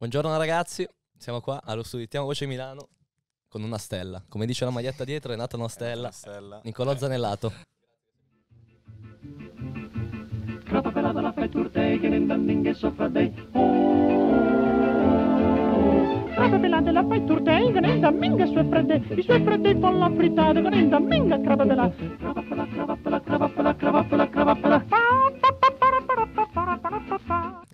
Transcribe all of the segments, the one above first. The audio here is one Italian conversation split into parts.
Buongiorno ragazzi, siamo qua allo studio Tiamo Voce Milano con una stella. Come dice la maglietta dietro è nata una stella. Eh, una stella. Nicolò eh. Zanellato. Crapa pelata la fai turte, turtei, con il domingo sue frate, i suoi frate con la frittata, con il domingo crapa pelata. Crapa pelata, crapa pelata, crapa pelata, crapa pelata, crapa pelata.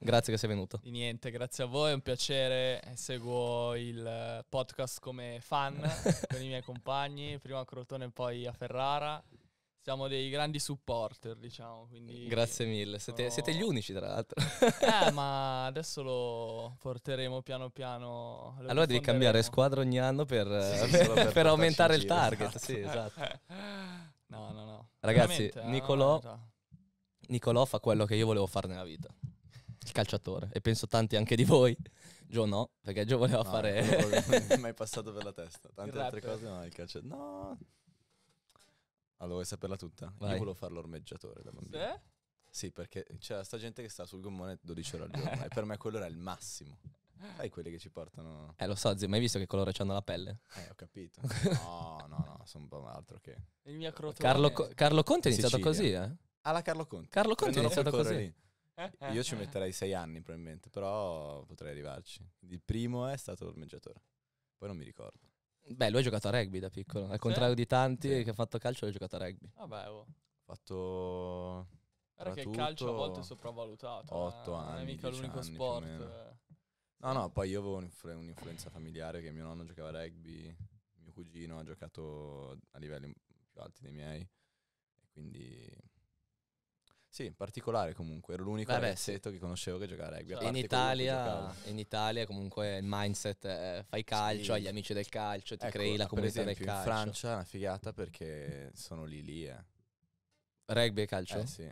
Grazie che sei venuto. Di niente, grazie a voi, è un piacere. Seguo il podcast come fan con i miei compagni, prima a Crotone e poi a Ferrara. Siamo dei grandi supporter, diciamo. Grazie mille, siete, sono... siete, gli unici tra l'altro. eh, ma adesso lo porteremo piano piano. Allora devi cambiare squadra ogni anno per, sì, per, per, per aumentare il target. Esatto. Sì, esatto. no, no, no. Ragazzi, eh, Nicolò, no, no, no. Nicolò fa quello che io volevo fare nella vita. Il calciatore. E penso tanti anche di voi. Gio no, perché Gio voleva no, fare... Non è mai passato per la testa. Tante altre cose, no, il calciatore... No! Allora, vuoi saperla tutta? Vai. Io volevo fare l'ormeggiatore da bambino. Sì? Sì, perché c'è sta gente che sta sul gommone 12 ore al giorno e per me quello era il massimo. Sai quelli che ci portano... Eh lo so, zio, ma visto che colore c'hanno la pelle? Eh, ho capito. No, no, no, sono un po' altro che... Il mio crotone. Carlo, Carlo Conte è iniziato Sicilia. così, eh? Alla Carlo Conte. Carlo Conte è iniziato così. Lì. Eh? Io ci metterei sei anni probabilmente, però potrei arrivarci. Il primo è stato l'ormeggiatore, poi non mi ricordo. Beh, lui ha giocato a rugby da piccolo, al contrario di tanti sì. che ha fatto calcio, lui ha giocato a rugby. Vabbè, oh. fatto... Guarda che il calcio a volte è sopravvalutato. 8 eh? anni. Non è mica l'unico sport. No, no, poi io avevo un'influ- un'influenza familiare che mio nonno giocava a rugby, mio cugino ha giocato a livelli più alti dei miei, quindi sì, in particolare comunque, ero l'unico Vabbè, ragazzetto che conoscevo che giocava a rugby. Cioè, in, Italia, in Italia comunque il mindset è eh, fai calcio, hai gli amici del calcio, ti ecco, crei la comunità esempio, del calcio. in Francia è una figata perché sono lì lì. Eh. Rugby e calcio? Eh sì.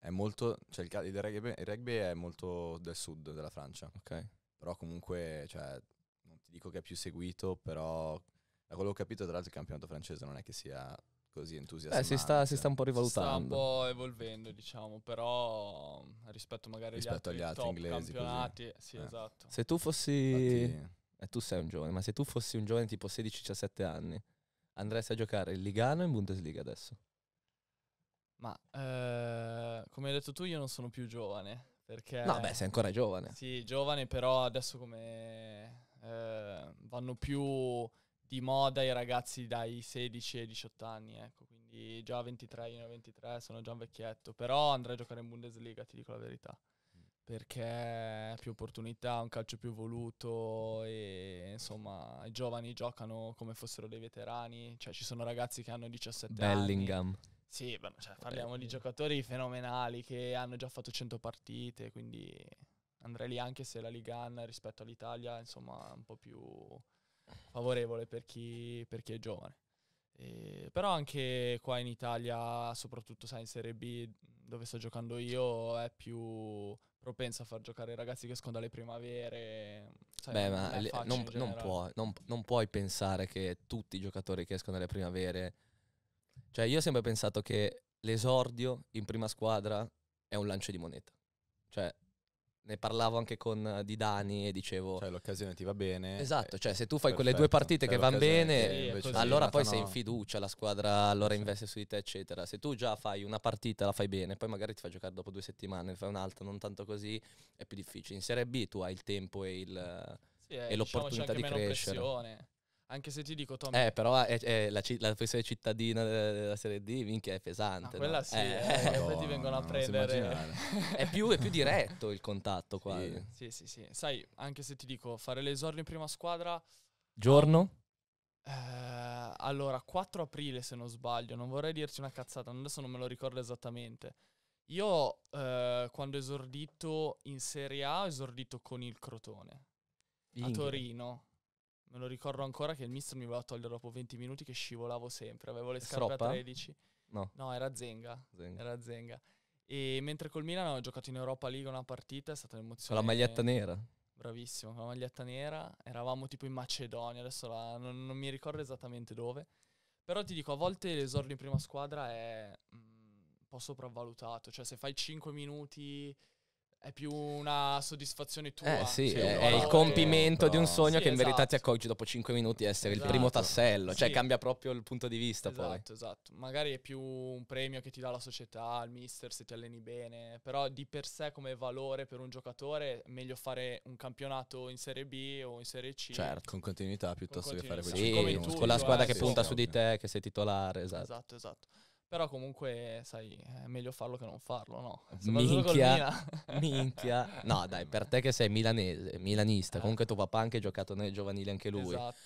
È molto, cioè il, il, rugby, il, rugby, è molto del sud della Francia. Ok. Però comunque, cioè, non ti dico che è più seguito, però da quello che ho capito tra l'altro il campionato francese non è che sia così eh, entusiasmante. Eh, si sta, si sta un po' rivalutando. Si sta un po' evolvendo, diciamo, però rispetto magari rispetto agli altri, agli altri inglesi, campionati, così. sì, eh. esatto. Se tu fossi Infatti... eh, tu sei un giovane, ma se tu fossi un giovane tipo 16-17 anni, andresti a giocare in Ligano e in Bundesliga adesso? Ma eh, come hai detto tu, io non sono più giovane. Perché no, beh, sei ancora giovane. Sì, giovane, però adesso come eh, vanno più di moda i ragazzi dai 16 ai 18 anni, ecco, quindi già 23, io ho 23, sono già un vecchietto, però andrei a giocare in Bundesliga, ti dico la verità, mm. perché più opportunità, un calcio più voluto e insomma i giovani giocano come fossero dei veterani, cioè ci sono ragazzi che hanno 17 Bellingham. anni. Bellingham. Sì, cioè, parliamo di giocatori fenomenali che hanno già fatto 100 partite, quindi andrei lì anche se la Ligan rispetto all'Italia, insomma, un po' più favorevole per chi, per chi è giovane. Eh, però anche qua in Italia, soprattutto sai, in Serie B, dove sto giocando io, è più propensa a far giocare i ragazzi che escono dalle primavere. Sai, Beh, ma le, non, non, può, non, non, puoi pensare che tutti i giocatori che escono dalle primavere... Cioè, io ho sempre pensato che l'esordio in prima squadra è un lancio di moneta. Cioè, ne parlavo anche con eh, di Dani e dicevo... Cioè l'occasione ti va bene. Esatto, eh, cioè se tu fai perfetto, quelle due partite cioè, che vanno bene, sì, allora poi no. sei in fiducia, la squadra allora investe su di te, eccetera. Se tu già fai una partita, la fai bene, poi magari ti fai giocare dopo due settimane, ne fai un'altra, non tanto così, è più difficile. In Serie B tu hai il tempo e, il, sì, eh, e diciamo l'opportunità di crescere. Pressione. Anche se ti dico, Tom. Eh, però è, è la, ci- la professione cittadina della Serie D, minchia, è pesante. No, ah, quella no? sì, eh, eh, eh, ti vengono a prendere. è, più, è, più, diretto il contatto qua. Sì. sì, sì, sì. Sai, anche se ti dico, fare l'esordio in prima squadra. Giorno? Eh, allora, 4 aprile se non sbaglio, non vorrei dirci una cazzata, adesso non me lo ricordo esattamente. Io eh, quando esordito in Serie A ho esordito con il Crotone. Ingrid. A Torino. Me lo ricordo ancora che il mister mi voleva togliere dopo 20 minuti che scivolavo sempre, avevo le scarpe a 13. No. no era Zenga. Zenga. Era Zenga. E mentre col Milan ho giocato in Europa League una partita, è stata un'emozione. Con la maglietta nera. Bravissimo, con la maglietta nera. Eravamo tipo in Macedonia, adesso la, non, non, mi ricordo esattamente dove. Però ti dico, a volte l'esordio in prima squadra è mh, mm, un po' sopravvalutato. Cioè se fai 5 minuti è più una soddisfazione tua. Eh sì, cioè, è, è il compimento no. di un sogno sì, che in esatto. verità ti accorgi dopo 5 minuti essere esatto. il primo esatto. tassello, cioè sì. cioè cambia proprio il punto di vista esatto, poi. Esatto, magari è più un premio che ti dà la società, il mister se ti alleni bene, però di per sé come valore per un giocatore è meglio fare un campionato in Serie B o in Serie C. Certo, con continuità piuttosto con continuità. che fare quello sì, sì, con la cioè, squadra eh, che punta su di te, che sei titolare, Esatto, esatto. esatto. Però comunque, sai, è meglio farlo che non farlo, no? Minchia, minchia. No, dai, per te che sei milanese, milanista, eh. comunque tuo papà ha anche giocato nel giovanile anche lui. Esatto.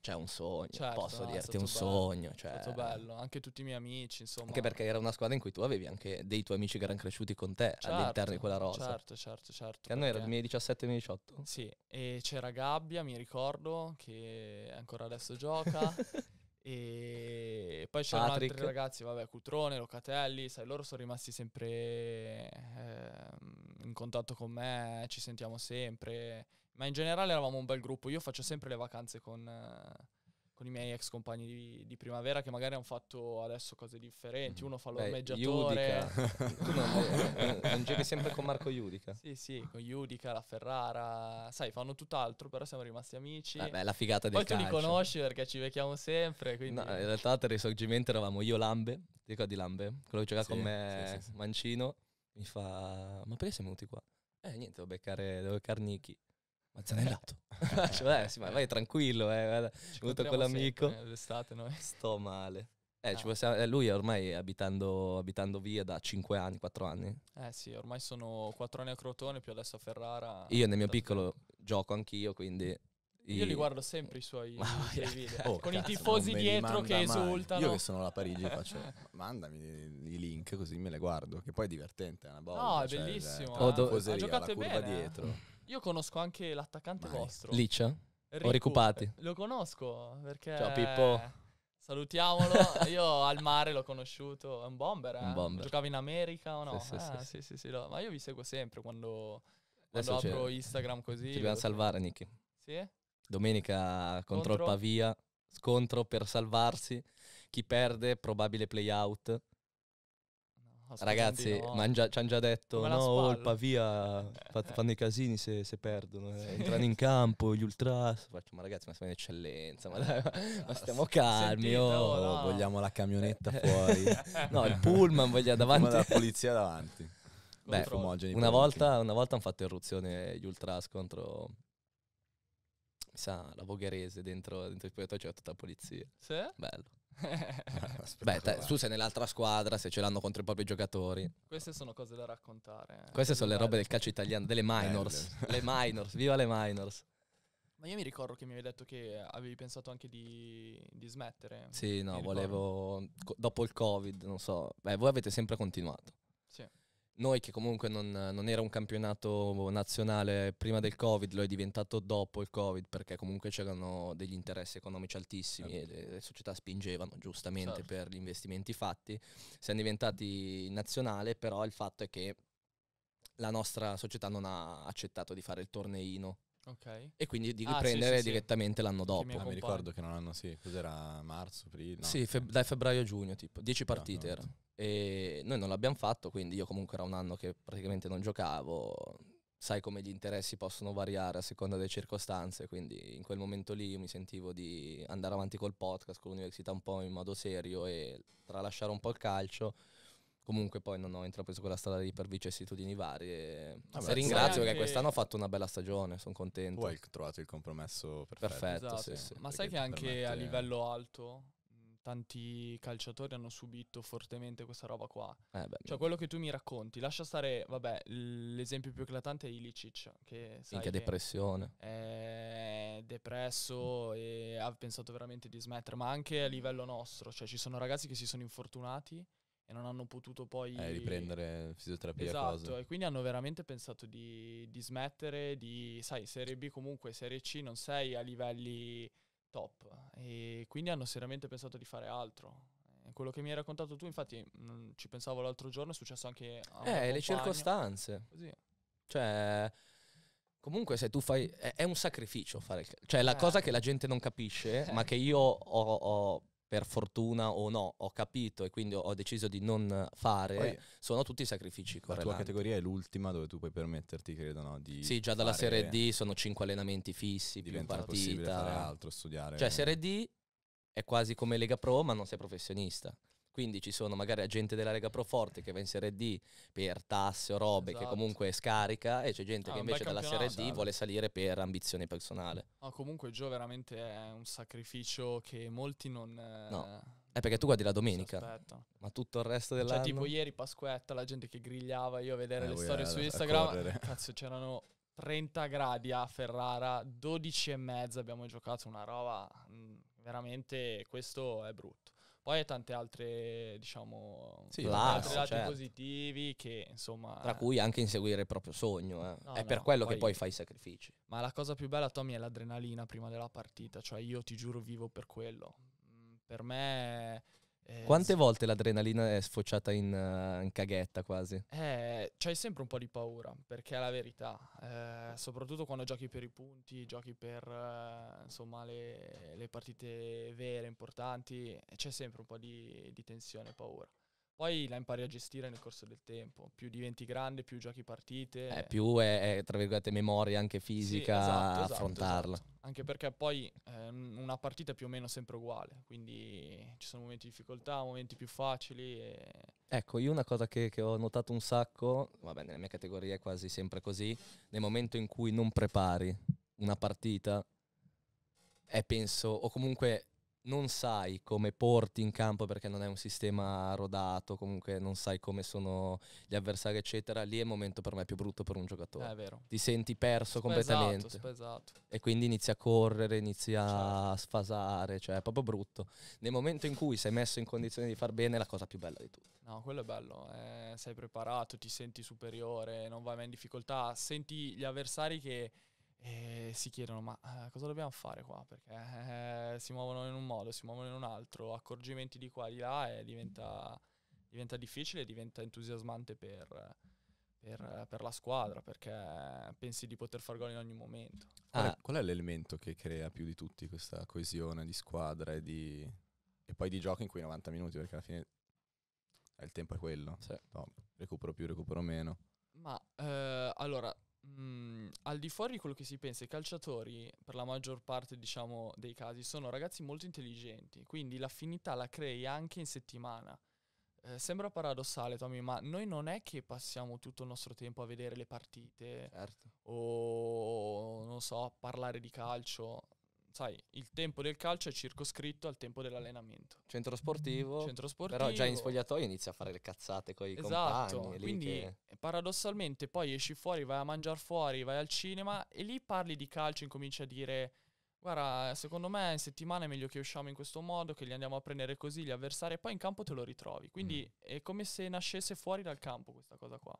Cioè, un sogno, certo, posso no, dirti, un bello, sogno. Cioè... È stato cioè. bello, anche tutti i miei amici, insomma. Anche perché era una squadra in cui tu avevi anche dei tuoi amici che erano cresciuti con te certo, all'interno di quella rosa. Certo, certo, certo. Che anno era, 2017-2018? Sì, e c'era Gabbia, mi ricordo, che ancora adesso gioca. E poi c'erano Patrick. altri ragazzi, vabbè, Cutrone, Locatelli, sai, loro sono rimasti sempre eh, in contatto con me, ci sentiamo sempre. Ma in generale eravamo un bel gruppo. Io faccio sempre le vacanze con, eh, con i miei ex compagni di, di, primavera che magari hanno fatto adesso cose differenti. Uno fa l'ormeggiatore. Eh, non giochi sempre con Marco Iudica. Sì, sì, con Iudica, la Ferrara. Sai, fanno tutt'altro, però siamo rimasti amici. Vabbè, la figata Poi del Poi tu calcio. li conosci perché ci vecchiamo sempre. Quindi... No, in realtà al risorgimento eravamo io Lambe, ti ricordi Lambe? Quello che giocava sì, con me sì, sì, Mancino. Mi fa, ma perché siamo venuti qua? Eh niente, devo beccare, devo beccare Niki ma se n'è andato. cioè, eh, sì, ma vai tranquillo, eh, guarda. Ci avuto quell'amico. L'estate eh, noi. Sto male. Eh, ah. possiamo, eh, lui ormai abitando, abitando, via da 5 anni, 4 anni. Eh sì, ormai sono 4 anni a Crotone, più adesso a Ferrara. Io nel mio piccolo tempo. gioco anch'io, quindi... Io li guardo sempre i suoi, ma video, oh, con cazzo, i tifosi dietro che mai. Io che sono alla Parigi faccio, mandami i link così me le guardo, che poi è divertente, è una bolla. No, è cioè, bellissimo. Ho eh. giocato bene. dietro. Io conosco anche l'attaccante Mai. vostro. Liccia? Ricu. O Lo conosco perché... Ciao Pippo. Salutiamolo, io al mare l'ho conosciuto, è un bomber, eh? un bomber. giocava in America o no? Sì, sì, eh, sì, sì, sì no. ma io vi seguo sempre quando, quando apro Instagram così. Ci dobbiamo salvare Nicky. Sì? Domenica contro il Pavia, scontro per salvarsi, chi perde probabile play out. Ragazzi, no. ci hanno già detto, Come no, Olpa, via, eh. fanno i casini se, se perdono, eh. entrano in campo, gli ultras. Faccio, ma ragazzi, ma siamo in eccellenza, ma, eh, dai, ma stiamo calmi, Sentite, oh, oh no. vogliamo la camionetta eh. fuori. no, il pullman, vogliamo davanti. la polizia davanti. Beh, una volta, una volta hanno fatto irruzione gli ultras contro sa, la Vogherese dentro, dentro il spogliatoio c'era tutta la polizia. Sì? Bello. Eh, beh, tu sei nell'altra squadra, se ce l'hanno contro i propri giocatori. Queste sono cose da raccontare. Eh. Queste sono le robe del calcio italiano, delle minors. le minors, viva le minors. Ma io mi ricordo che mi avevi detto che avevi pensato anche di, di smettere. Sì, no, volevo. Dopo il Covid, non so. Beh, voi avete sempre continuato. Sì noi che comunque non, non, era un campionato nazionale prima del Covid, lo è diventato dopo il Covid perché comunque c'erano degli interessi economici altissimi certo. e le, le, società spingevano giustamente certo. per gli investimenti fatti. Siamo diventati nazionale, però il fatto è che la nostra società non ha accettato di fare il torneino. Okay. E quindi di ah, riprendere ah, sì, sì, direttamente sì. l'anno dopo. Ah, mi ricordo che non hanno, sì, cos'era marzo, aprile? No. Sì, feb- eh. dai febbraio a giugno, tipo 10 ah, partite no, erano. E noi non l'abbiamo fatto, quindi io comunque era un anno che praticamente non giocavo. Sai come gli interessi possono variare a seconda delle circostanze, quindi in quel momento lì mi sentivo di andare avanti col podcast, con l'università un po' in modo serio e tralasciare un po' il calcio comunque poi non ho intrapreso quella strada lì per vicissitudini varie. Ti ringrazio perché quest'anno ho fatto una bella stagione, sono contento. Tu hai trovato il compromesso perfetto. perfetto esatto. sì, sì, Ma sai che anche permette... a livello alto tanti calciatori hanno subito fortemente questa roba qua. Eh beh, cioè, quello che tu mi racconti, lascia stare, vabbè, l'esempio più eclatante è Ilicic, che sai Minchia depressione. È depresso e ha pensato veramente di smettere, ma anche a livello nostro, cioè ci sono ragazzi che si sono infortunati e non hanno potuto poi eh, riprendere fisioterapia esatto cose. e quindi hanno veramente pensato di, di smettere di sai serie B comunque serie C non sei a livelli top e quindi hanno seriamente pensato di fare altro. Quello che mi hai raccontato tu, infatti, mh, mm, ci pensavo l'altro giorno, è successo anche a Eh, le circostanze. Così. Cioè, comunque se tu fai... È, è un sacrificio fare Cioè, la eh. cosa che la gente non capisce, eh. ma che io ho, ho per fortuna o no, ho capito e quindi ho deciso di non fare, Poi, sono tutti sacrifici correlanti. La tua categoria è l'ultima dove tu puoi permetterti, credo, no, di Sì, già dalla Serie D sono cinque allenamenti fissi, più partita. fare altro, studiare. Cioè, Serie D è quasi come Lega Pro, ma non sei professionista quindi ci sono magari agenti della Lega Pro Forte che va in Serie D per tasse o robe esatto. che comunque scarica e c'è gente ah, che invece dalla Serie D eh. vuole salire per ambizione personale. No, comunque Gio veramente è un sacrificio che molti non... Eh, no. È perché tu guardi la domenica, ma tutto il resto dell'anno... Cioè tipo ieri Pasquetta, la gente che grigliava, io a vedere eh, le storie su Instagram, cazzo c'erano 30 gradi a Ferrara, 12 e mezza abbiamo giocato una roba... Mh, mm, veramente questo è brutto. Poi tante altre, diciamo, sì, plus, lati certo. positivi che, insomma... Tra cui anche inseguire il proprio sogno. Eh. No, è no, per quello poi, che poi fai i sacrifici. Ma la cosa più bella, Tommy, è l'adrenalina prima della partita. Cioè, io ti giuro vivo per quello. Mm, per me eh, Quante volte l'adrenalina è sfociata in, uh, in caghetta quasi? Eh, c'hai sempre un po' di paura, perché è la verità. Eh, soprattutto quando giochi per i punti, giochi per uh, insomma, le, le, partite vere, importanti, c'è sempre un po' di, di tensione e paura. Poi la impari a gestire nel corso del tempo. Più diventi grande, più giochi partite. Eh, più è, è, tra virgolette, memoria anche fisica sì, esatto, esatto, esatto, affrontarla. Esatto. Anche perché poi eh, una partita è più o meno sempre uguale. Quindi ci sono momenti di difficoltà, momenti più facili. E... Ecco, io una cosa che, che ho notato un sacco, vabbè, nella mia categoria è quasi sempre così, nel momento in cui non prepari una partita, è penso, o comunque non sai come porti in campo perché non è un sistema rodato, comunque non sai come sono gli avversari, eccetera, lì è il momento per me più brutto per un giocatore. Eh, è vero. Ti senti perso spesato, completamente. Spesato. Esatto. E quindi inizi a correre, inizi a certo. sfasare, cioè è proprio brutto. Nel momento in cui sei messo in condizione di far bene è la cosa più bella di tutto. No, quello è bello, eh, sei preparato, ti senti superiore, non vai mai in difficoltà, senti gli avversari che e si chiedono ma eh, cosa dobbiamo fare qua perché eh, eh, si muovono in un modo, si muovono in un altro, accorgimenti di qua e di là e diventa, diventa difficile, diventa entusiasmante per, per, per, la squadra perché pensi di poter far gol in ogni momento. Ah. Qual, è, ah. qual, è, l'elemento che crea più di tutti questa coesione di squadra e, di, e poi di gioco in quei 90 minuti perché alla fine il tempo è quello, sì. no, recupero più, recupero meno. Ma eh, allora Mm, al di fuori di quello che si pensa, i calciatori, per la maggior parte diciamo, dei casi, sono ragazzi molto intelligenti, quindi l'affinità la crei anche in settimana. Eh, sembra paradossale, Tommy, ma noi non è che passiamo tutto il nostro tempo a vedere le partite certo. o, non so, parlare di calcio sai, il tempo del calcio è circoscritto al tempo dell'allenamento. Centro sportivo. Centro sportivo. Però già in sfogliatoio inizia a fare le cazzate con i esatto, compagni. Quindi che... Eh, paradossalmente poi esci fuori, vai a mangiare fuori, vai al cinema e lì parli di calcio, incominci a dire... Guarda, secondo me in settimana è meglio che usciamo in questo modo, che li andiamo a prendere così gli avversari e poi in campo te lo ritrovi. Quindi mm. è come se nascesse fuori dal campo questa cosa qua.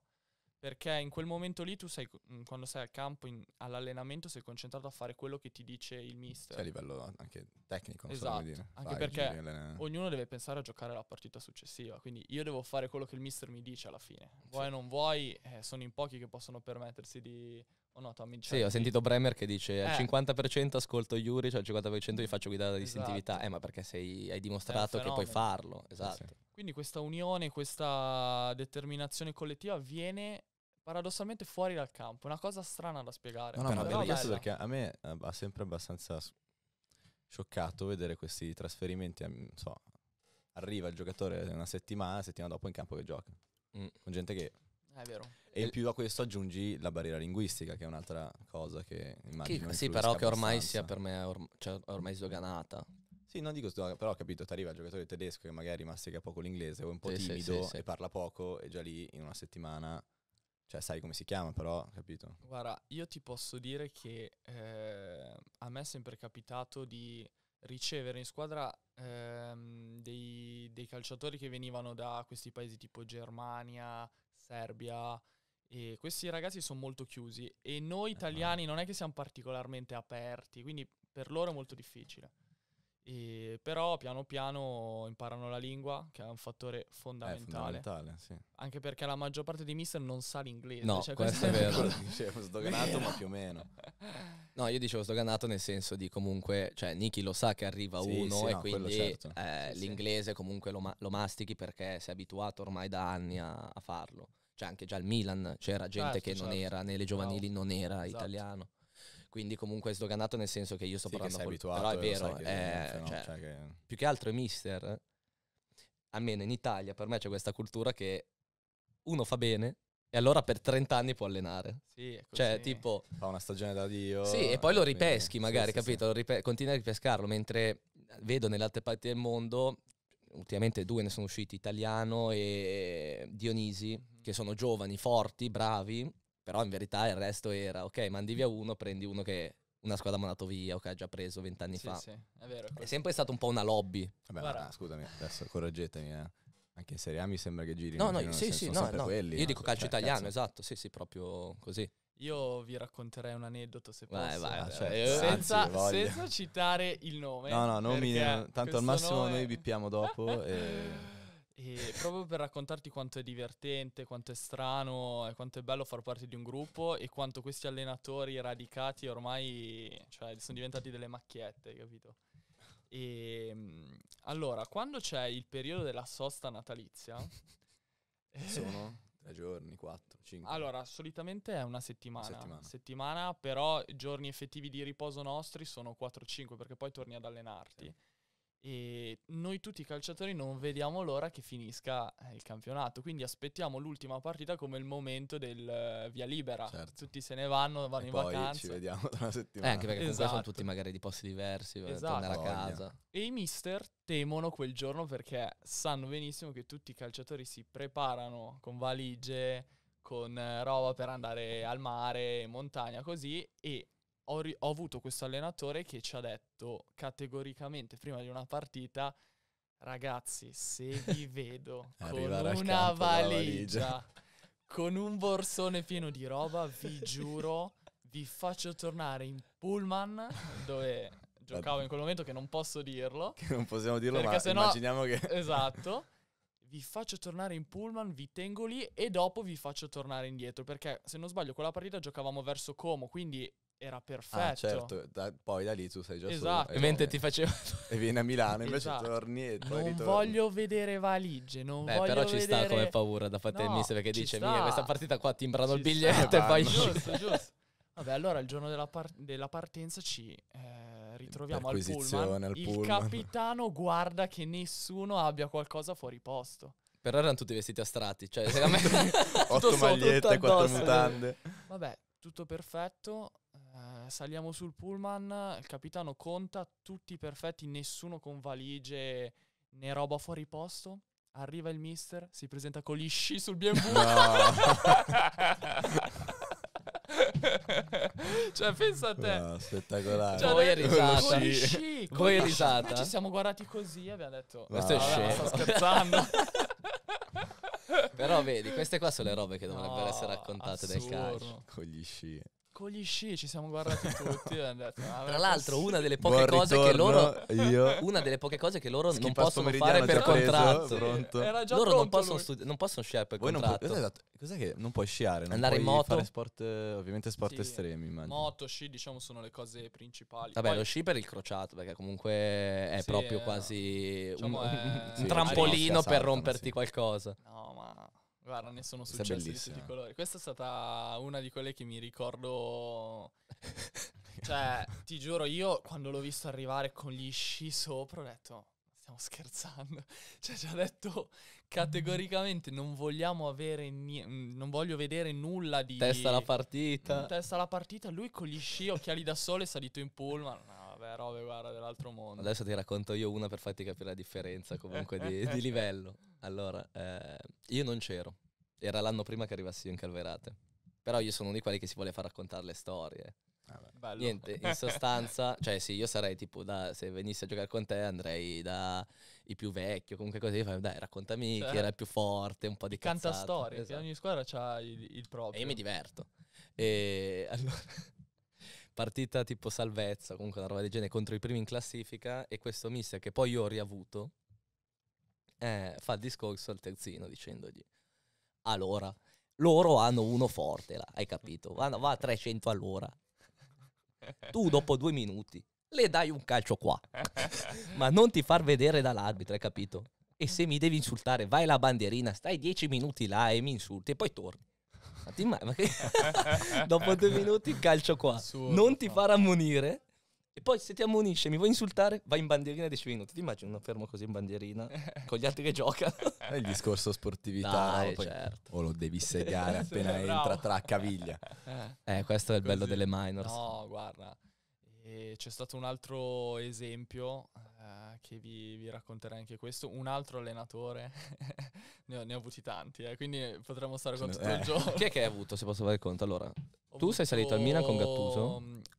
Perché in quel momento lì tu sei, mhmm, quando sei al campo, in, all'allenamento, sei concentrato a fare quello che ti dice il mister. Cioè a livello anche tecnico, non esatto. so dire. Anche Vai, perché giri, ognuno deve pensare a giocare la partita successiva, quindi io devo fare quello che il mister mi dice alla fine. Vuoi o sì. non vuoi, eh, sono in pochi che possono permettersi di o no, Tommy Ciambi. Sì, ho sentito Bremer che dice al eh. 50% ascolto Yuri, cioè al 50% gli mm. faccio guidare la distintività. Esatto. Eh, ma perché sei, hai dimostrato che puoi farlo. Eh esatto. Sì. Quindi questa unione, questa determinazione collettiva viene paradossalmente fuori dal campo. Una cosa strana da spiegare. No, no, ma bella questo perché a me ha sempre abbastanza scioccato vedere questi trasferimenti. Ehm, non so, arriva il giocatore una settimana, la settimana dopo in campo che gioca. Mm. Con gente che è vero. E il... più a questo aggiungi la barriera linguistica, che è un'altra cosa che immagino. sì, però che abbastanza. ormai sia per me orm- cioè, ormai sdoganata. Sì, non dico però ho capito, ti arriva il giocatore tedesco che magari mastica poco l'inglese o è un po' sì, timido sì, sì, e parla poco e già lì in una settimana, cioè sai come si chiama però, capito? Guarda, io ti posso dire che eh, a me è sempre capitato di ricevere in squadra ehm, dei, dei, calciatori che venivano da questi paesi tipo Germania, Serbia. E questi ragazzi sono molto chiusi e noi eh, italiani eh. non è che siamo particolarmente aperti, quindi per loro è molto difficile. E però piano piano imparano la lingua, che è un fattore fondamentale. Eh, fondamentale sì. Anche perché la maggior parte dei mister non sa l'inglese. No, cioè, questo è vero. dicevo sdoganato, ma più o meno. No, io dicevo sdoganato nel senso di comunque, cioè Niki lo sa che arriva sì, uno sì, e no, quindi certo. eh, l'inglese comunque lo, ma- lo, mastichi perché sei abituato ormai da anni a, a farlo. Cioè anche già al Milan c'era gente certo, che certo. non era, nelle giovanili no. non era esatto. italiano. Quindi comunque è sdoganato nel senso che io sto sì, parlando sei abituato, però è vero, che è, eh, cioè, cioè che... più che altro è mister. Almeno in Italia per me c'è questa cultura che uno fa bene e allora per 30 anni può allenare. Sì, cioè, tipo... Fa una stagione da Dio. Sì, e poi lo ripeschi magari, sì, capito? Sì. Ripe- continui a ripescarlo, mentre vedo nelle altre parti del mondo, ultimamente due ne sono usciti, Italiano e Dionisi, mhm. che sono giovani, forti, bravi, però in verità il resto era, ok, mandi via uno, prendi uno che una squadra mandato via o che ha già preso vent'anni sì, fa. Sì, è vero. È, sempre stato un po' una lobby. Vabbè, Guarda. scusami, adesso correggetemi, eh. Anche in Serie A mi sembra che giri. No, no, io, sì, sì, no, no. Quelli, io no? dico cioè, calcio cioè, italiano, cazzo. esatto, sì, sì, proprio così. Io vi racconterei un aneddoto se vai, posso. Vai, cioè, senza, senza, citare il nome. No, no, non mi, tanto al massimo nome... noi bippiamo dopo. e... E proprio per raccontarti quanto è divertente, quanto è strano e quanto è bello far parte di un gruppo e quanto questi allenatori radicati ormai cioè, sono diventati delle macchiette, capito? E ehm, allora, quando c'è il periodo della sosta natalizia, eh, sono tre giorni, quattro, cinque. Allora, solitamente è una settimana, settimana. settimana però giorni effettivi di riposo nostri sono 4-5 perché poi torni ad allenarti. Sì e noi tutti i calciatori non vediamo l'ora che finisca eh, il campionato, quindi aspettiamo l'ultima partita come il momento del uh, via libera. Certo. Tutti se ne vanno, vanno e in poi vacanza. Ci vediamo tra una settimana. Eh, anche perché esatto. sono tutti magari di posti diversi, eh, esatto. tornare a casa. E i mister temono quel giorno perché sanno benissimo che tutti i calciatori si preparano con valigie, con roba per andare al mare, in montagna, così e ho, ri- ho avuto questo allenatore che ci ha detto categoricamente prima di una partita Ragazzi, se vi vedo con una valigia, con un borsone pieno di roba, vi giuro, vi faccio tornare in pullman dove giocavo in quel momento che non posso dirlo. Che non possiamo dirlo, ma sennò, immaginiamo che... Esatto. Vi faccio tornare in pullman, vi tengo lì e dopo vi faccio tornare indietro perché se non sbaglio quella partita giocavamo verso Como, quindi era ah, perfetto. Ah, certo, da, poi da lì tu sei già esatto. solo. Mentre ti facevo... e vieni a Milano, invece esatto. torni e poi Non voglio vedere valigie, non Beh, voglio però ci vedere... sta come paura da parte no, del mister, perché dice, mia, questa partita qua timbrano ci il biglietto e eh, poi... Giusto, giusto. Vabbè, allora il giorno della, par- della partenza ci eh, ritroviamo al pullman. al pullman. Il capitano guarda che nessuno abbia qualcosa fuori posto. Però erano tutti vestiti a cioè secondo me... Otto magliette, quattro mutande. Vabbè, tutto perfetto. Eh, saliamo sul pullman, il capitano conta tutti perfetti, nessuno con valigie né roba fuori posto. Arriva il mister, si presenta con gli sci sul BMW. No. cioè, pensa a te. No, spettacolare. Cioè, Voi risata. Sci. Sci, Voi risata. Ci siamo guardati così e abbiamo detto... No. Questo è scemo. Sto scherzando. Però vedi, queste qua sono le robe che dovrebbero no, essere raccontate assurdo. nel calcio. Con gli sci con gli sci ci siamo guardati tutti e detto, ah, tra l'altro una delle poche Buon cose ritorno, che loro io. una delle poche cose che loro Schipasso non possono fare per contratto pronto. Era già loro non possono, studi- non possono, sciare per Voi contratto non pu- esatto, cos'è che non puoi sciare non andare puoi in moto fare sport ovviamente sport sì. estremi immagino. moto sci diciamo sono le cose principali vabbè Poi... lo sci per il crociato perché comunque è sì, proprio è eh, quasi diciamo un, è... un, trampolino per romperti qualcosa no ma Guarda, ne sono Questa successi di tutti i colori. Questa è stata una di quelle che mi ricordo... cioè, ti giuro, io quando l'ho visto arrivare con gli sci sopra ho detto... Stiamo scherzando. Cioè, ci ha detto categoricamente non vogliamo avere niente, non voglio vedere nulla di... Testa la partita. Testa alla partita, lui con gli sci, occhiali da sole, è salito in pullman cioè robe guarda dell'altro mondo. Adesso ti racconto io una per farti capire la differenza comunque di, di, livello. Allora, eh, io non c'ero, era l'anno prima che arrivassi io in Calverate, però io sono uno di quelli che si vuole far raccontare le storie. Ah, Niente, in sostanza, cioè sì, io sarei tipo da, se venissi a giocare con te andrei da i più vecchio, comunque così, fai, dai raccontami cioè, chi certo. era il più forte, un po' di Canta cazzate. storie, esatto. ogni squadra ha il, il proprio. E io mi diverto. E allora partita tipo salvezza, comunque una roba del genere, contro i primi in classifica e questo mister che poi io ho riavuto eh, fa il discorso al terzino dicendogli allora, loro hanno uno forte là, hai capito? Va, va a 300 all'ora. Tu dopo due minuti le dai un calcio qua, ma non ti far vedere dall'arbitro, hai capito? E se mi devi insultare, vai alla bandierina, stai dieci minuti là e mi insulti e poi torni. Infatti, ma, ma dopo due minuti calcio qua. Assurdo, non ti farà ammonire. E poi se ti ammonisce, mi vuoi insultare? Vai in bandierina 10 minuti. Ti immagini uno fermo così in bandierina con gli altri che giocano. È il discorso sportività. Dai, no? certo. O lo devi segare appena entra tra caviglia. Eh, questo è il così. bello delle minors. No, guarda. E c'è stato un altro esempio eh, eh, che vi, vi, racconterei anche questo. Un altro allenatore, ne, ho, ne, ho, avuti tanti, eh, quindi potremmo stare con tutto il eh. gioco. Chi è che hai avuto, se posso fare conto? Allora, ho tu sei salito al Milan con Gattuso,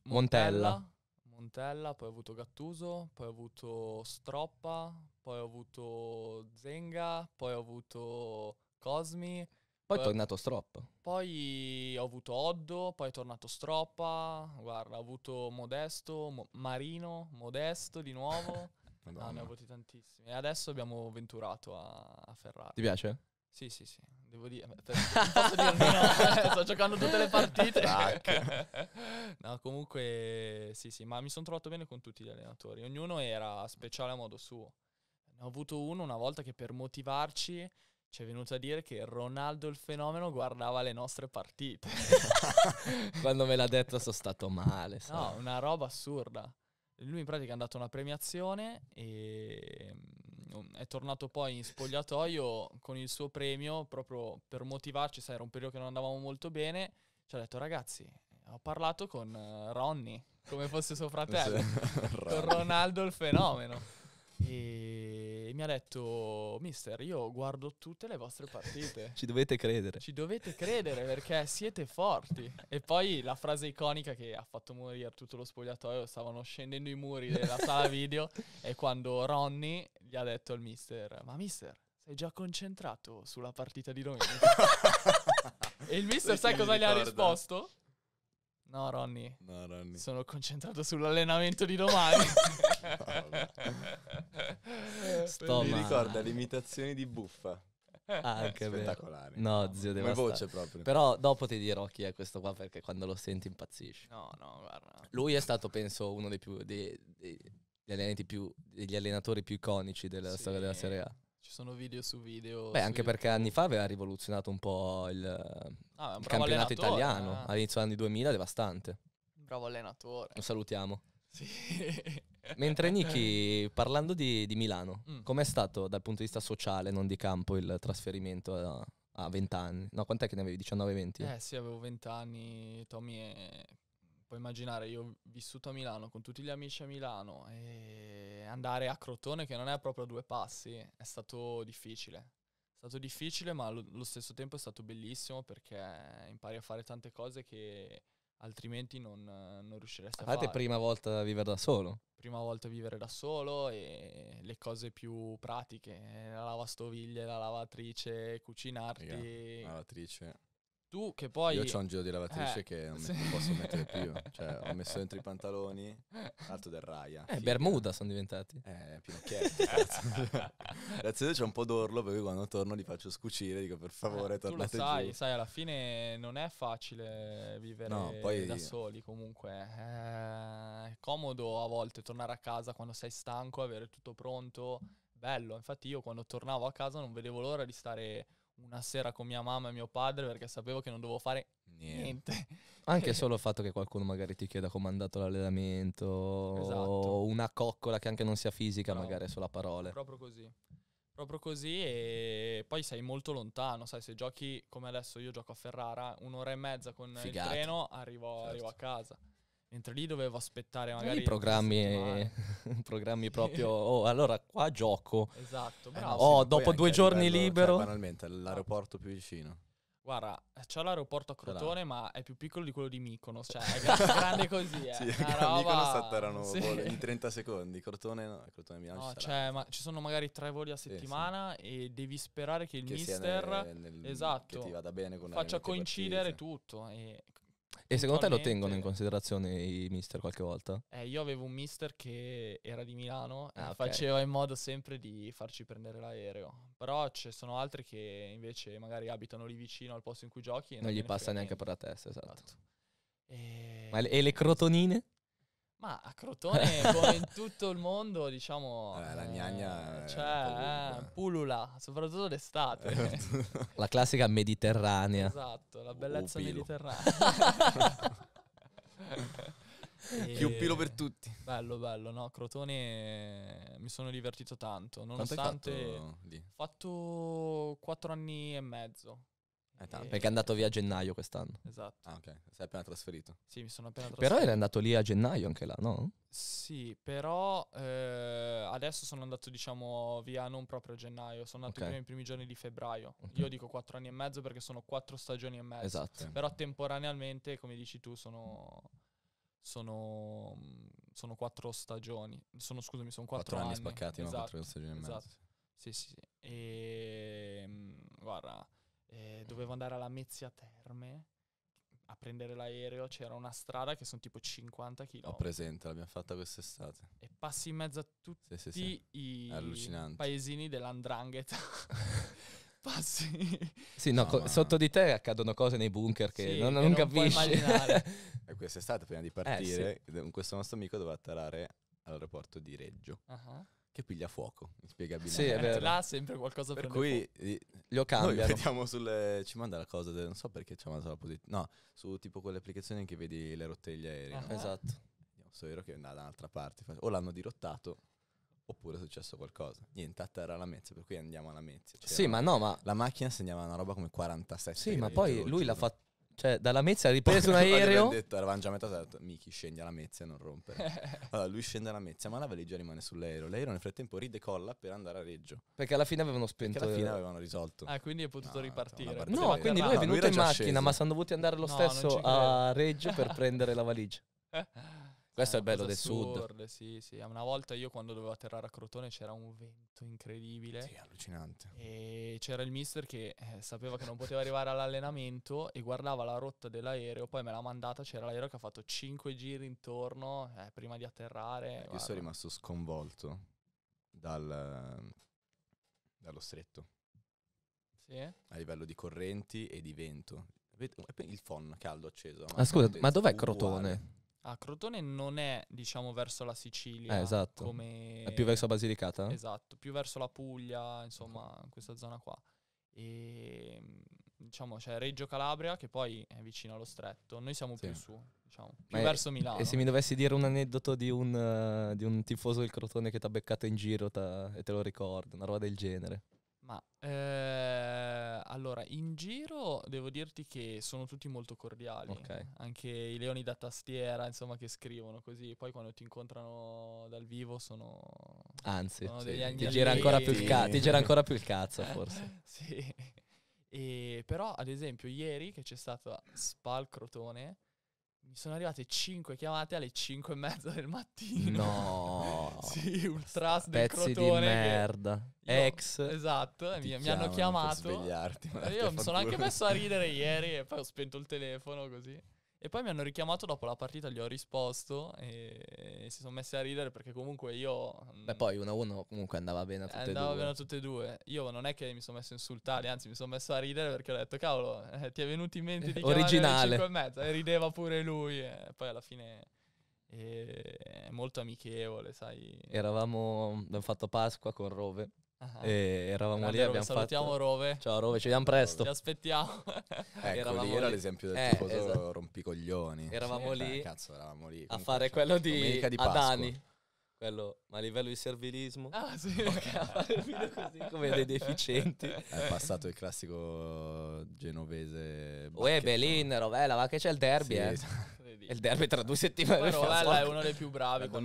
Montella, Montella. Montella, poi ho avuto Gattuso, poi ho avuto Stroppa, poi ho avuto Zenga, poi ho avuto Cosmi. Poi è tornato Stroppa. Poi ho avuto Oddo, poi è tornato Stroppa, guarda, ho avuto Modesto, Mo- Marino, Modesto di nuovo. Madonna. No, ah, ne ho avuti tantissimi. E adesso abbiamo venturato a, a Ferrari. Ti piace? Sì, sì, sì. Devo dire, te, posso dirmi no, eh, sto giocando tutte le partite. no, comunque sì, sì, ma mi sono trovato bene con tutti gli allenatori. Ognuno era speciale a modo suo. Ne ho avuto uno una volta che per motivarci ci è venuto a dire che Ronaldo il fenomeno guardava le nostre partite. Quando me l'ha detto sono stato male. Sai. No, una roba assurda lui in pratica è andato a una premiazione e mm, um, è tornato poi in spogliatoio con il suo premio proprio per motivarci, sai, era un periodo che non andavamo molto bene, ci ha detto ragazzi, ho parlato con eh, Ronnie, come fosse suo fratello, con Ronaldo il fenomeno e mi ha detto, mister, io guardo tutte le vostre partite. Ci dovete credere. Ci dovete credere perché siete forti. E poi la frase iconica che ha fatto morire tutto lo spogliatoio, stavano scendendo i muri della sala video, è quando Ronny gli ha detto al mister, ma mister, sei già concentrato sulla partita di domenica? e il mister sai cosa gli ha risposto? No, Ronny. No, Ronny. Sono concentrato sull'allenamento di domani. Sto Mi ricorda le imitazioni di Buffa. Ah, che Spettacolare. No, zio, devo voce proprio. Però dopo ti dirò chi è questo qua perché quando lo senti impazzisci. No, no, guarda. Lui è stato, penso, uno dei più, dei, dei, degli, più, degli, allenatori più iconici della sì. storia della Serie A. Ci sono video su video. Beh, su anche YouTube. perché anni fa aveva rivoluzionato un po' il Ah, il campionato italiano eh. all'inizio degli anni 2000 devastante. Un bravo allenatore. Lo salutiamo. Sì. Mentre Niki, parlando di, di Milano, mm. com'è stato dal punto di vista sociale, non di campo, il trasferimento a, a 20 anni? No, quant'è che ne avevi? 19-20? Eh sì, avevo 20 anni, Tommy e... Puoi immaginare, io ho vissuto a Milano con tutti gli amici a Milano e andare a Crotone, che non è proprio a due passi, è stato difficile. È stato difficile, ma allo, stesso tempo è stato bellissimo perché impari a fare tante cose che altrimenti non, non riusciresti a fare. Fate prima volta a vivere da solo? Prima volta a vivere da solo e le cose più pratiche, la lavastoviglie, la lavatrice, cucinarti. La lavatrice. Tu che poi... Io ho un giro di lavatrice eh, che non sì. posso mettere più. Cioè, ho messo dentro i pantaloni, eh. alto del Raya. Eh, figa. Bermuda sono diventati. Eh, pinocchietti, cazzo. Grazie a Dio c'è un po' d'orlo, perché quando torno li faccio scucire, dico per favore eh, tornate tu lo sai, giù. sai, alla fine non è facile vivere no, poi... da soli, comunque. Eh, è comodo a volte tornare a casa quando sei stanco, avere tutto pronto. Bello, infatti io quando tornavo a casa non vedevo l'ora di stare una sera con mia mamma e mio padre perché sapevo che non dovevo fare niente. niente. Anche solo il fatto che qualcuno magari ti chieda come è andato l'allenamento esatto. o una coccola che anche non sia fisica, no, magari è solo a parole. Proprio così. Proprio così e poi sei molto lontano, sai, se giochi come adesso io gioco a Ferrara, un'ora e mezza con Figati. il treno arrivo, certo. arrivo a certo. casa. Mentre lì dovevo aspettare magari... I programmi, programmi proprio... Oh, allora qua gioco. Esatto, eh, bravo. Eh, oh, sì, dopo due giorni livello, libero... Cioè, banalmente, l'aeroporto più vicino. Guarda, c'è l'aeroporto a Crotone, ma è più piccolo di quello di Mykonos, cioè è grande così, eh. sì, roba... Mykonos atterrano sì. in 30 secondi, Crotone no, Crotone Milano no, ci cioè, ma ci sono magari tre voli a settimana sì, sì. e devi sperare che il che mister nel, nel, esatto, che ti vada bene con faccia coincidere partite. tutto e e secondo te lo tengono in considerazione i mister qualche volta? Eh, io avevo un mister che era di Milano e ah, okay. faceva in modo sempre di farci prendere l'aereo. Però ci sono altri che invece magari abitano lì vicino al posto in cui giochi. E non, non gli passa neanche niente. per la testa, esatto. esatto. E... Le, e le crotonine? Ma a Crotone, come in tutto il mondo, diciamo... Eh, la eh, gnagna... Cioè, eh, pulula, soprattutto d'estate. Eh, certo. la classica mediterranea. Esatto, la bellezza oh, mediterranea. E... Più pilo per tutti. Bello, bello, no? Crotone eh, mi sono divertito tanto. Nonostante ho fatto, fatto 4 anni e mezzo. Eh, tanto, e... Perché è andato via a gennaio quest'anno. Esatto. Ah, ok. Sei appena trasferito. Sì, mi sono appena trasferito. Però eri andato lì a gennaio anche là, no? Sì, però eh, adesso sono andato, diciamo, via non proprio a gennaio, sono andato okay. nei primi giorni di febbraio. Okay. Io dico quattro anni e mezzo perché sono quattro stagioni e mezzo. Esatto. Però temporaneamente, come dici tu, sono sono, sono quattro stagioni. Sono, scusami, sono quattro, quattro anni, anni spaccati, esatto, no? Quattro esatto, stagioni esatto. e mezzo. Esatto. Sì, sì, sì. E ehm, guarda, eh, dovevo andare alla Mezzia Terme a prendere l'aereo, c'era una strada che sono tipo 50 km. Ho presente, l'abbiamo fatta quest'estate. E passi in mezzo a tutti sì, sì, sì. i paesini dell'andrangheta. passi. Sì, no, no co- ma... sotto di te accadono cose nei bunker che non, non, non capisci. e eh, quest'estate, prima di eh, partire, eh, questo nostro amico doveva atterrare all'aeroporto di Reggio. Uh-huh che piglia fuoco, inspiegabilmente. Sì, è vero. Là sempre qualcosa per cui fuoco. lo cambiano. Noi vediamo sulle ci manda la cosa, non so perché ci ha mandato la posizione. No, su tipo quelle applicazioni che vedi le rottelle aeree. Ah, no? Esatto. So vero che andava da un'altra parte, o l'hanno dirottato oppure è successo qualcosa. Niente, a terra la mezza, per cui andiamo alla mezza. Cioè sì, ma no, ma... La macchina segnava una roba come 47. Sì, ma poi lui l'ha fatto cioè, dalla Mezia ha ripreso un aereo. Ho detto, eravamo già a metà, ha detto, Miki scende alla Mezia, non rompere. allora, lui scende alla Mezia, ma la valigia rimane sull'aereo. L'aereo nel frattempo ridecolla per andare a Reggio. Perché alla fine avevano spento. Perché alla fine avevano risolto. Ah, quindi è potuto no, ripartire. No, quindi lui è venuto lui in macchina, sceso. ma sono dovuti andare lo stesso no, a Reggio per prendere la valigia. Questo è il bello del sud. Sì, sì. Una volta io quando dovevo atterrare a Crotone c'era un vento incredibile. Sì, allucinante. E c'era il mister che eh, sapeva che non poteva arrivare all'allenamento e guardava la rotta dell'aereo, poi me l'ha mandata, c'era l'aereo che ha fatto 5 giri intorno eh, prima di atterrare. Io sono rimasto sconvolto dal, dallo stretto. Sì? A livello di correnti e di vento. Il phon caldo acceso. Ah, ma scusa, ma dov'è Crotone? Ah, Crotone non è, diciamo, verso la Sicilia. Eh, esatto. Come... È più verso la Basilicata? Esatto, più verso la Puglia, insomma, in questa zona qua. E diciamo c'è cioè Reggio Calabria che poi è vicino allo stretto. Noi siamo sì. più su, diciamo, più Ma verso Milano. E se mi dovessi dire un aneddoto di un, uh, di un tifoso del Crotone che ti ha beccato in giro e te lo ricordo, una roba del genere. Ma eh, allora, in giro devo dirti che sono tutti molto cordiali, okay. anche i leoni da tastiera, insomma, che scrivono così, poi quando ti incontrano dal vivo sono... Anzi, sono sì. ti, gira ca- ti, gira ancora più il cazzo forse. sì, e, però ad esempio ieri che c'è stata Spal Crotone, mi sono arrivate 5 chiamate alle 5 e mezza del mattino. No. sì, ultra trust Pezzi di merda. Io- Ex. Esatto, mi, mi hanno chiamato. per svegliarti, Io mi sono anche messo a ridere ieri e poi ho spento il telefono così. E poi mi hanno richiamato dopo la partita, gli ho risposto e si sono messi a ridere perché comunque io... Mm, Beh poi 1-1 comunque andava bene a tutte andava e due. Andava bene a tutte e due. Io non è che mi sono messo a insultare, anzi mi sono messo a ridere perché ho detto cavolo, eh, ti è venuto in mente di Originale. alle 5 e mezzo. e rideva pure lui e eh. poi alla fine eh, è molto amichevole, sai. Eravamo, abbiamo fatto Pasqua con Rove e eravamo Grande lì, e abbiamo salutiamo fatto... Rove. Ciao Rove, ci vediamo presto. Ti aspettiamo. ecco, lì era l'esempio del eh, tifoso esatto. rompicoglioni. Eravamo cioè, lì. Beh, cazzo, eravamo lì. Comunque, a fare cioè, quello di, di Adani. Quello, ma a livello di servilismo, ah, sì. okay, così, come dei deficienti. È passato il classico genovese. Uè, oh, eh, Belin, Rovella, va che c'è il derby. Sì. Eh. il derby tra due settimane. Poi Rovella è uno dei più bravi. No,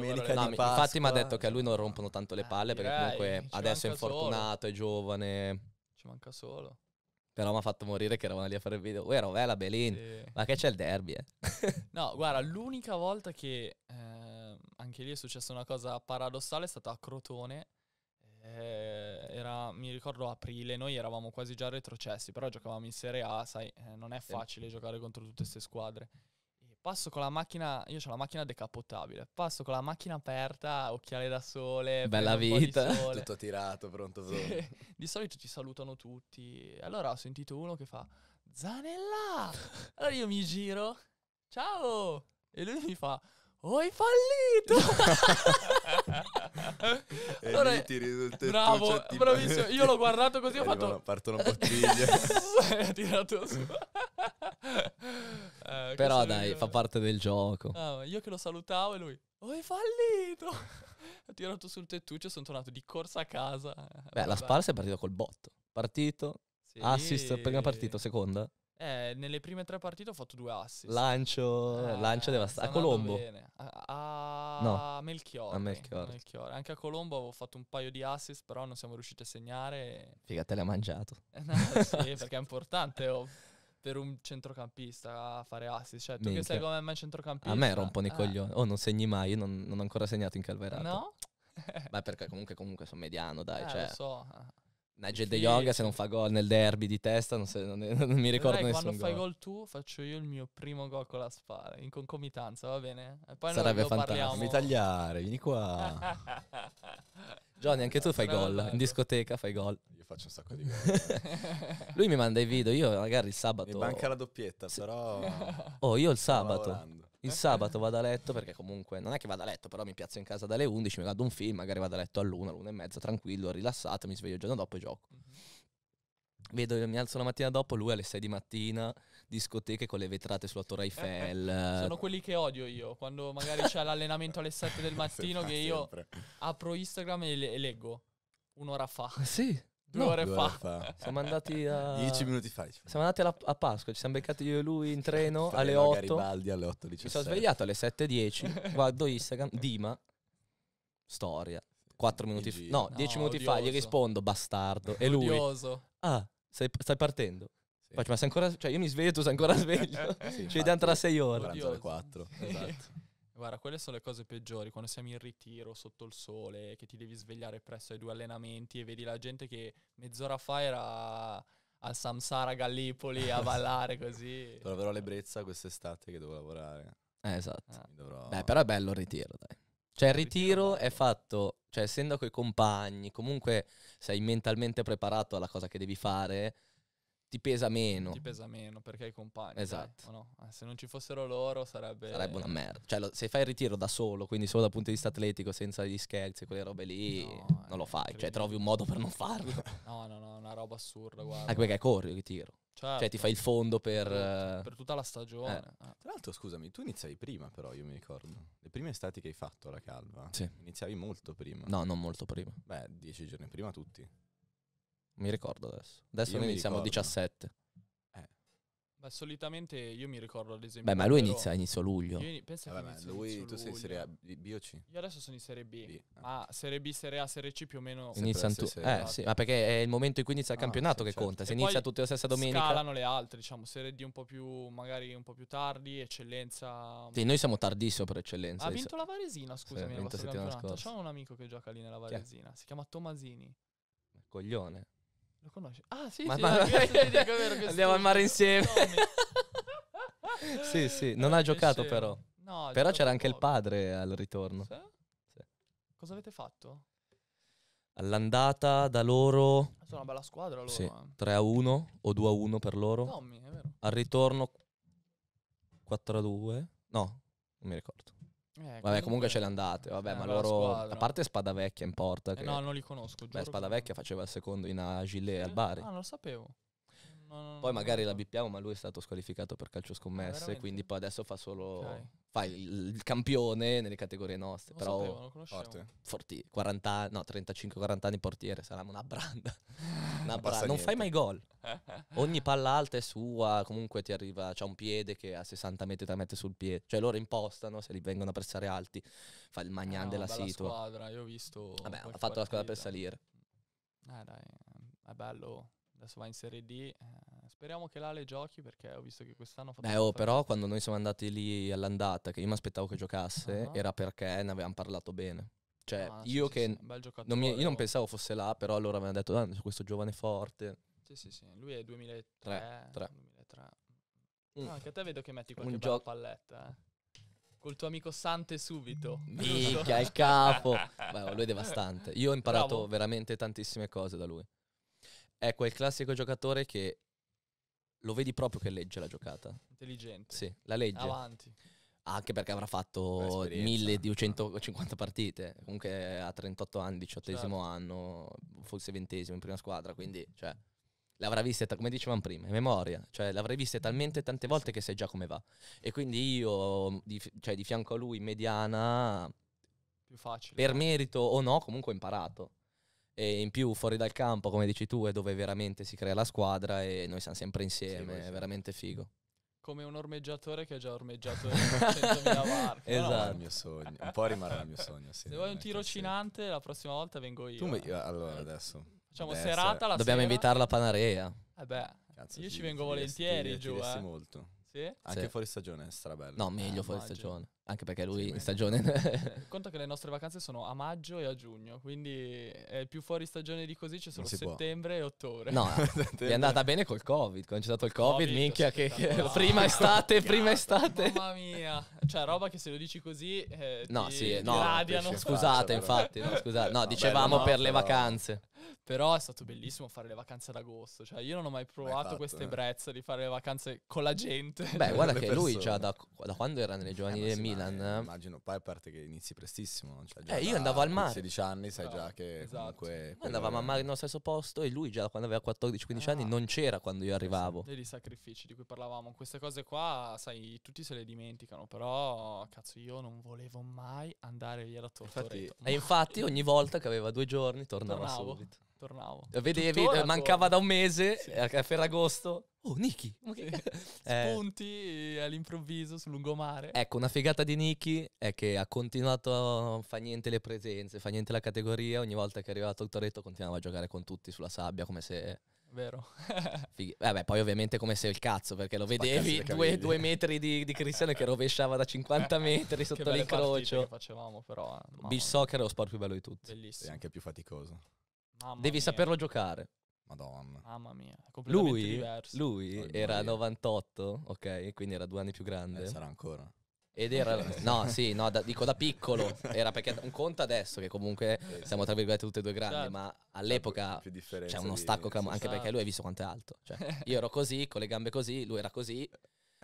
infatti, mi ha detto che a lui non rompono tanto le eh, palle eh, perché comunque adesso è infortunato, solo. è giovane. Ci manca solo. Però mi ha fatto morire che eravamo lì a fare il video. Uè, Rovella, Belin, sì. ma che c'è il derby. Eh. no, guarda, l'unica volta che. Eh, anche lì è successa una cosa paradossale, è stata a Crotone, eh, era, mi ricordo aprile, noi eravamo quasi già retrocessi, però giocavamo in Serie A, sai, eh, non è facile sì. giocare contro tutte queste squadre. E passo con la macchina, io ho la macchina decappottabile, passo con la macchina aperta, occhiale da sole, bella vita, sole. tutto tirato, pronto. Sì. di solito ti salutano tutti. Allora ho sentito uno che fa Zanella! Allora io mi giro, ciao! E lui mi fa Oh, hai fallito! e allora, lì ti risulta bravo, bravissimo. Io l'ho guardato così, ho fatto... una bottiglia. ha tirato su. Eh, Però dai, fa parte del gioco. Ah, io che lo salutavo e lui... Oh, hai fallito! ho tirato sul tettuccio e sono tornato di corsa a casa. Beh, Vabbè. la sparsa è partita col botto. Partito, sì. assist, prima partita, seconda. Eh, nelle prime tre partite ho fatto due assist. Lancio, eh, lancio devastato. A Colombo. A, a, no. Melchior. A Melchior. Melchior. Anche a Colombo avevo fatto un paio di assist, però non siamo riusciti a segnare. Figa, te l'ha mangiato. Eh, no, sì, perché è importante oh, per un centrocampista fare assist. Cioè, tu Minchia. che sei come me centrocampista. A me rompono i eh. coglioni. Oh, non segni mai, io non, non ho ancora segnato in Calverato. No? Beh, perché comunque, comunque sono mediano, dai. Eh, cioè. lo so. Eh. Nigel De Jong se non fa gol nel derby di testa non, se, non, è, non mi eh, ricordo Dai, nessun quando fai gol tu faccio io il mio primo gol con la spada in concomitanza va bene? E poi Sarebbe fantastico parliamo... Fammi tagliare vieni qua Johnny anche tu fai gol in discoteca fai gol Io faccio un sacco di gol Lui mi manda i video io magari il sabato Mi manca la doppietta però Oh io il sabato il sabato vado a letto perché comunque non è che vado a letto, però mi piazzo in casa dalle 11, mi guardo un film, magari vado a letto all'una, all'una e mezza, tranquillo, rilassato, mi sveglio il giorno dopo e gioco. Mhm. Vedo, mi alzo la mattina dopo, lui alle 6 di mattina, discoteche con le vetrate sulla Torre Eiffel. Sono quelli che odio io, quando magari c'è l'allenamento alle 7 del mattino che io apro Instagram e, le- e leggo un'ora fa. Sì. Due, no, ore, due fa. ore, fa. Siamo andati a... Dieci minuti fa. Diciamo. Siamo andati alla, a Pasqua, ci siamo beccati io e lui in treno Faremo alle 8. Garibaldi alle 8. Mi sono svegliato alle 7.10, guardo Instagram, Dima, storia. Quattro minuti fa, no, 10 no, minuti odioso. fa gli rispondo, bastardo. E lui, odioso. ah, sei, stai partendo. Sì. Faccio, ma sei ancora, cioè io mi sveglio, tu sei ancora sveglio. sì, cioè, dentro da 6 ore. 4, esatto. Guarda, quelle sono le cose peggiori, quando siamo in ritiro sotto il sole, che ti devi svegliare presso ai due allenamenti e vedi la gente che mezz'ora fa era al Samsara Gallipoli a ballare così. Troverò l'ebbrezza quest'estate che devo lavorare. Eh, esatto. Ah. Dovrò... Beh, però è bello il ritiro, dai. Cioè il ritiro è fatto, cioè essendo coi compagni, comunque sei mentalmente preparato alla cosa che devi fare, ti pesa meno. Ti pesa meno perché hai compagni. Esatto. Dai, no? Eh, se non ci fossero loro sarebbe... Sarebbe una merda. Cioè, lo, se fai il ritiro da solo, quindi solo dal punto di vista atletico, senza gli scherzi e quelle robe lì, no, non lo fai. Cioè, trovi un modo per non farlo. No, no, no, una roba assurda, guarda. Anche perché corri il ritiro. Certo. Cioè, ti certo. fai il fondo per... Per eh, tutta la stagione. Eh. Ah. Tra l'altro, scusami, tu iniziavi prima però, io mi ricordo. Le prime estati che hai fatto alla calva. Sì. Iniziavi molto prima. No, non molto prima. Beh, dieci giorni prima tutti. Mi ricordo adesso. Adesso io noi iniziamo a 17. Eh. Beh, solitamente io mi ricordo ad esempio. Beh, ma lui inizia a inizio luglio. Io in... penso eh, Vabbè, che lui, tu luglio. sei in Serie A, B o C? Io adesso sono in Serie B. B. Ah. Ma Serie B, Serie A, Serie C più o meno. Iniziano tu- eh, sì, ma perché è il momento in cui inizia il ah, campionato sì, che certo. conta. Se e inizia tutti la stessa domenica. Scalano le altre, diciamo, Serie D un po' più, magari un po' più tardi, Eccellenza. Sì, noi siamo tardissimo per Eccellenza. Ha vinto la Varesina, scusami, sì, la settimana scorsa. C'è un amico che gioca lì nella Varesina, si chiama Tomasini. Coglione. Lo conosci? Ah, sì, ma, sì, ma... Okay, eh, vero, Andiamo al mare insieme. sì, sì, non ha giocato però. No, però c'era anche il padre al ritorno. Sì? Sì. Cosa avete fatto? All'andata da loro. Sono una bella squadra loro. Sì, 3 eh. a 1 o 2 a 1 per loro. Tommy, Al ritorno 4 a 2. No, non mi ricordo. Eh, vabbè, comunque ce le andate, vabbè, eh, ma loro... A parte Spada Vecchia in porta. Eh, che... Eh no, non li conosco, Beh, Spada Vecchia faceva il secondo in Agile al eh, Bari. Ah, non lo sapevo no, Poi magari la bippiamo, ma lui è stato squalificato per calcio scommesse, ah, quindi poi adesso fa solo... Okay. Fa il, il, campione nelle categorie nostre, però sapevo, forte. Forti, 40, no, 35-40 anni portiere, saranno una branda. una branda. Non fai mai gol. Ogni palla alta è sua, comunque ti arriva, c'è un piede che a 60 metri te la mette sul piede. Cioè loro impostano, se li vengono a pressare alti, fa il magnan ah, della situa. squadra, io ho visto... Vabbè, ha fatto partita. la squadra per salire. Eh dai, è bello adesso va in Serie D. Eh, speriamo che l'Ale giochi perché ho visto che quest'anno... Beh, oh, però quando noi siamo andati lì all'andata, che io mi aspettavo che giocasse, uh-huh. era perché ne avevamo parlato bene. Cioè, ah, io sì, che... Sì, non mi, io non pensavo fosse là, però allora mi hanno detto, ah, questo giovane forte. Sì, sì, sì. Lui è 2003. 3, 2003. Mm. No, anche a te vedo che metti qualche gio- palletta, eh. Col tuo amico Sante subito. Minchia, il capo. Beh, oh, lui è devastante. Io ho imparato Bravo. veramente tantissime cose da lui è quel classico giocatore che lo vedi proprio che legge la giocata. Intelligente. Sì, la legge. Avanti. Anche perché avrà fatto 1250 partite. Comunque ha 38 anni, 18 certo. anno, forse ventesimo in prima squadra, quindi cioè, l'avrà vista, come dicevamo prima, in memoria. Cioè, l'avrei vista talmente tante volte che sai già come va. E quindi io, di, cioè, di fianco a lui, mediana... Più facile. Per merito o no, comunque ho imparato e in più fuori dal campo, come dici tu, è dove veramente si crea la squadra e noi siamo sempre insieme, sì, è sì. Certo. veramente figo. Come un ormeggiatore che ha già ormeggiato 100.000 varchi. Esatto. No? il mio sogno. Un po' rimarrà il mio sogno, sì, Se vuoi un tirocinante, la prossima volta vengo io. Tu mi... Allora, adesso... Facciamo adesso serata la Dobbiamo sera. invitarla a Panarea. Eh beh, Cazzo, io ci vengo volentieri ti, giù, ti eh. molto. Sì? Anche fuori stagione è strabello. No, meglio eh, fuori immagino. stagione. Anche perché lui sì, in stagione. Conta che le nostre vacanze sono a maggio e a giugno, quindi è più fuori stagione di così c'è solo settembre può. e ottobre. No, è andata bene col Covid. Quando c'è stato il Covid, COVID minchia, che, che no. prima estate, prima estate. Mamma mia, cioè roba che se lo dici così. Eh, no, ti, sì, no, radiano. Scusate, infatti, no, scusate. No, dicevamo Vabbè, no, per le vacanze. Però è stato bellissimo fare le vacanze ad agosto. Cioè, io non ho mai provato fatto, questa ebbrezza eh. di fare le vacanze con la gente. Beh, guarda che persone. lui già da, da, quando era nelle giovani eh, del Milan. Eh, eh, immagino poi a parte che inizi prestissimo. Cioè eh, io andavo al mare. A 16 anni sai già che esatto. comunque... Noi andavamo a mare nello stesso posto e lui già quando aveva 14-15 ah. anni non c'era quando io eh arrivavo. Dei sacrifici di cui parlavamo, queste cose qua, sai, tutti se le dimenticano, però cazzo io non volevo mai andare via da Tortoreto. Infatti, e infatti ogni volta che aveva due giorni tornava Tornavo. subito tornavo. Eh, vedevi, Tuttora mancava torno. da un mese, sì. Eh, a Ferragosto. Oh, Niki! Sì. eh. Spunti eh, all'improvviso sul lungomare. Ecco, una figata di Niki è che ha continuato a fa niente le presenze, fa niente la categoria. Ogni volta che arrivava a Toretto continuava a giocare con tutti sulla sabbia come se... Vero. Vabbè, poi ovviamente come se il cazzo, perché lo vedevi cioè, due, due, metri di, di Cristiano che rovesciava da 50 metri sotto l'incrocio. Che facevamo però. Beach soccer è lo sport più bello di tutti. Bellissimo. E anche più faticoso. Mamma Devi mia. saperlo giocare. Madonna. Mamma mia, completamente lui, diverso. Lui oh, era mia. 98, ok? Quindi era due anni più grande. Eh, sarà ancora. Ed era... no, sì, no, da, dico da piccolo. Era perché un conto adesso, che comunque siamo tra virgolette tutti e due grandi, certo. ma all'epoca c'è uno stacco di... clamoroso, anche certo. perché lui ha visto quanto è alto. Cioè, io ero così, con le gambe così, lui era così,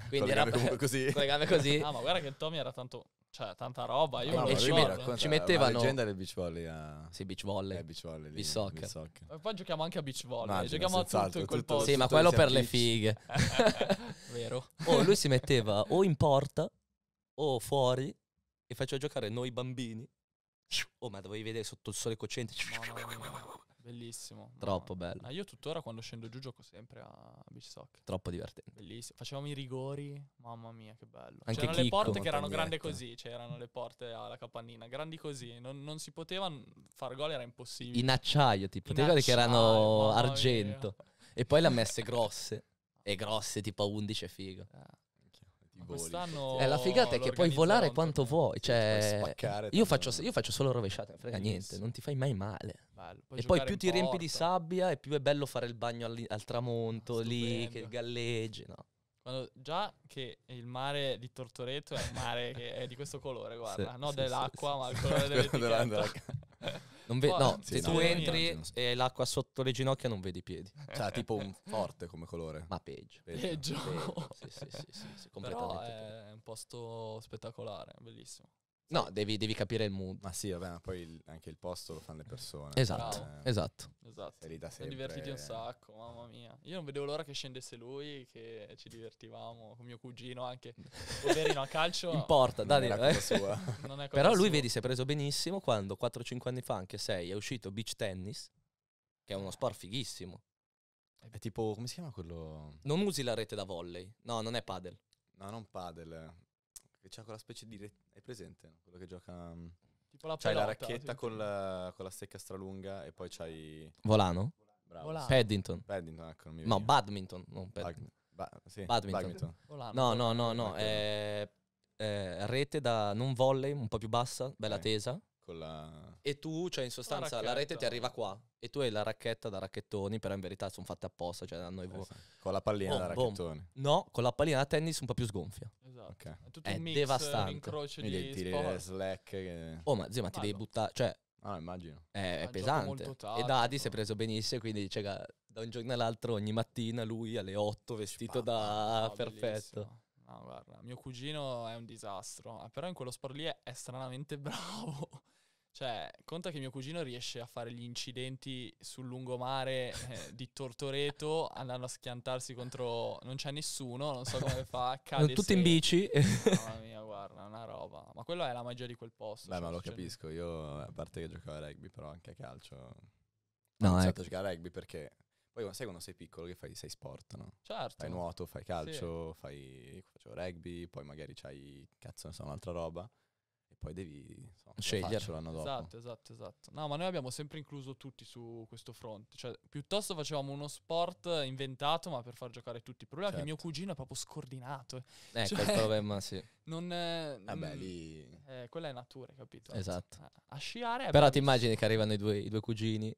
quindi era così. le gambe così. No, ah, ma guarda che il Tommy era tanto. Cioè, tanta roba. Io ah, no, e ci, me, ci mettevano. La leggenda del beach volley. A... Ah. Sì, beach volley. Eh, beach volley. beach soccer. Beach soccer. E poi giochiamo anche a beach volley. Immagino, giochiamo a tutto, tutto in quel posto. Sì, ma quello per le fighe. Vero. Oh, lui si metteva o in porta o fuori e faceva giocare noi bambini. Oh, ma dovevi vedere sotto il sole cocente. No, no, no, Bellissimo. Troppo ma... bello. Ma ah, io tuttora quando scendo giù gioco sempre a beach soccer. Troppo divertente. Bellissimo. Facevamo i rigori, mamma mia che bello. Anche c'erano Chicco, le porte che erano grandi così, c'erano le porte alla capannina, grandi così, non, non si poteva far gol, era impossibile. In acciaio, tipo, ti ricordi che erano argento. Mia. E poi le ha messe grosse. e grosse tipo a 11 è figo. Eh. Quest'anno eh, la figata è che puoi volare quanto vuoi. Cioè, io faccio, io, faccio, solo rovesciate, non frega niente, non ti fai mai male. Bello, e poi più ti porta. riempi di sabbia e più è bello fare il bagno al, al tramonto ah, lì, che galleggi, no? Quando, già che il mare di Tortoreto è un mare che è di questo colore, guarda, sì, non sì, dell'acqua, sì, ma il colore dell'etichetta. ve- Poi- no, ah, Sì, se no, tu no, entri e hai l'acqua sotto le ginocchia non vedi i piedi. Cioè, tipo un forte come colore. Ma peggio. Peggio. Peggio. Sì, sì, sì, sì, sì, Però completamente peggio. è un posto spettacolare, bellissimo. No, devi, devi, capire il mood. Ma sì, vabbè, ma poi il, anche il posto lo fanno le persone. Esatto, cioè, esatto. esatto. esatto. Lì da sempre. Siamo divertiti un sacco, mamma mia. Io non vedevo l'ora che scendesse lui, che ci divertivamo con mio cugino anche. Poverino a calcio. Importa, dai, non, eh. non è Però lui, sua. vedi, si è preso benissimo quando 4-5 anni fa, anche 6, è uscito beach tennis, che è uno sport fighissimo. È tipo, come si chiama quello? Non usi la rete da volley. No, non è padel. No, non padel. Che c'ha quella specie di... Re- è presente, no? Quello che gioca... Mm, tipo la c'hai pelota, la racchetta con la, con la, stecca stralunga e poi c'hai... Volano? Bravo. Volano. Paddington. Paddington, ecco, No, badminton, non paddington. Ba- sì, badminton. badminton. Volano, no, no, no, no, eh, eh, rete da non volley, un po' più bassa, bella okay. tesa con la... E tu, cioè in sostanza, la, la, rete ti arriva qua e tu hai la racchetta da racchettoni, però in verità sono fatte apposta, cioè hanno esatto. vo- Con la pallina oh, da boh. racchettoni. Boom. No, con la pallina da tennis un po' più sgonfia. Esatto. Okay. È tutto è un mix, devastante. Un di tiri slack che... Oh, ma zio, ma ti devi buttare... Cioè, Ah, immagino. È, è pesante. e Dadi si è preso benissimo, quindi dice che da un giorno all'altro ogni mattina lui alle 8 vestito da no, perfetto. No, guarda, mio cugino è un disastro, eh, però in quello sport lì è, è stranamente bravo. Cioè, conta che mio cugino riesce a fare gli incidenti sul lungomare eh, di Tortoreto andando a schiantarsi contro... Non c'è nessuno, non so come fa, cade Tutto se... in bici. Mamma mia, guarda, una roba. Ma quello è la magia di quel posto. Beh, cioè, ma lo capisco. Io, a parte che giocavo a rugby, però anche a calcio... No, ho iniziato a ecco. giocare a rugby perché... Poi sai quando sei piccolo che fai sei sport, no? Certo. Fai nuoto, fai calcio, sì. fai facevo rugby, poi magari c'hai, cazzo non so, un'altra roba poi devi so, scegliere l'anno dopo. Esatto, esatto, esatto. No, ma noi abbiamo sempre incluso tutti su questo fronte. Cioè, piuttosto facevamo uno sport inventato, ma per far giocare tutti. Il problema certo. è che mio certo. cugino è proprio scordinato. Ecco cioè, questo problema, sì. Non, è, eh, Vabbè, lì... Eh, quella è natura, capito? Esatto. A sciare... Però ti immagini che arrivano i due, i due cugini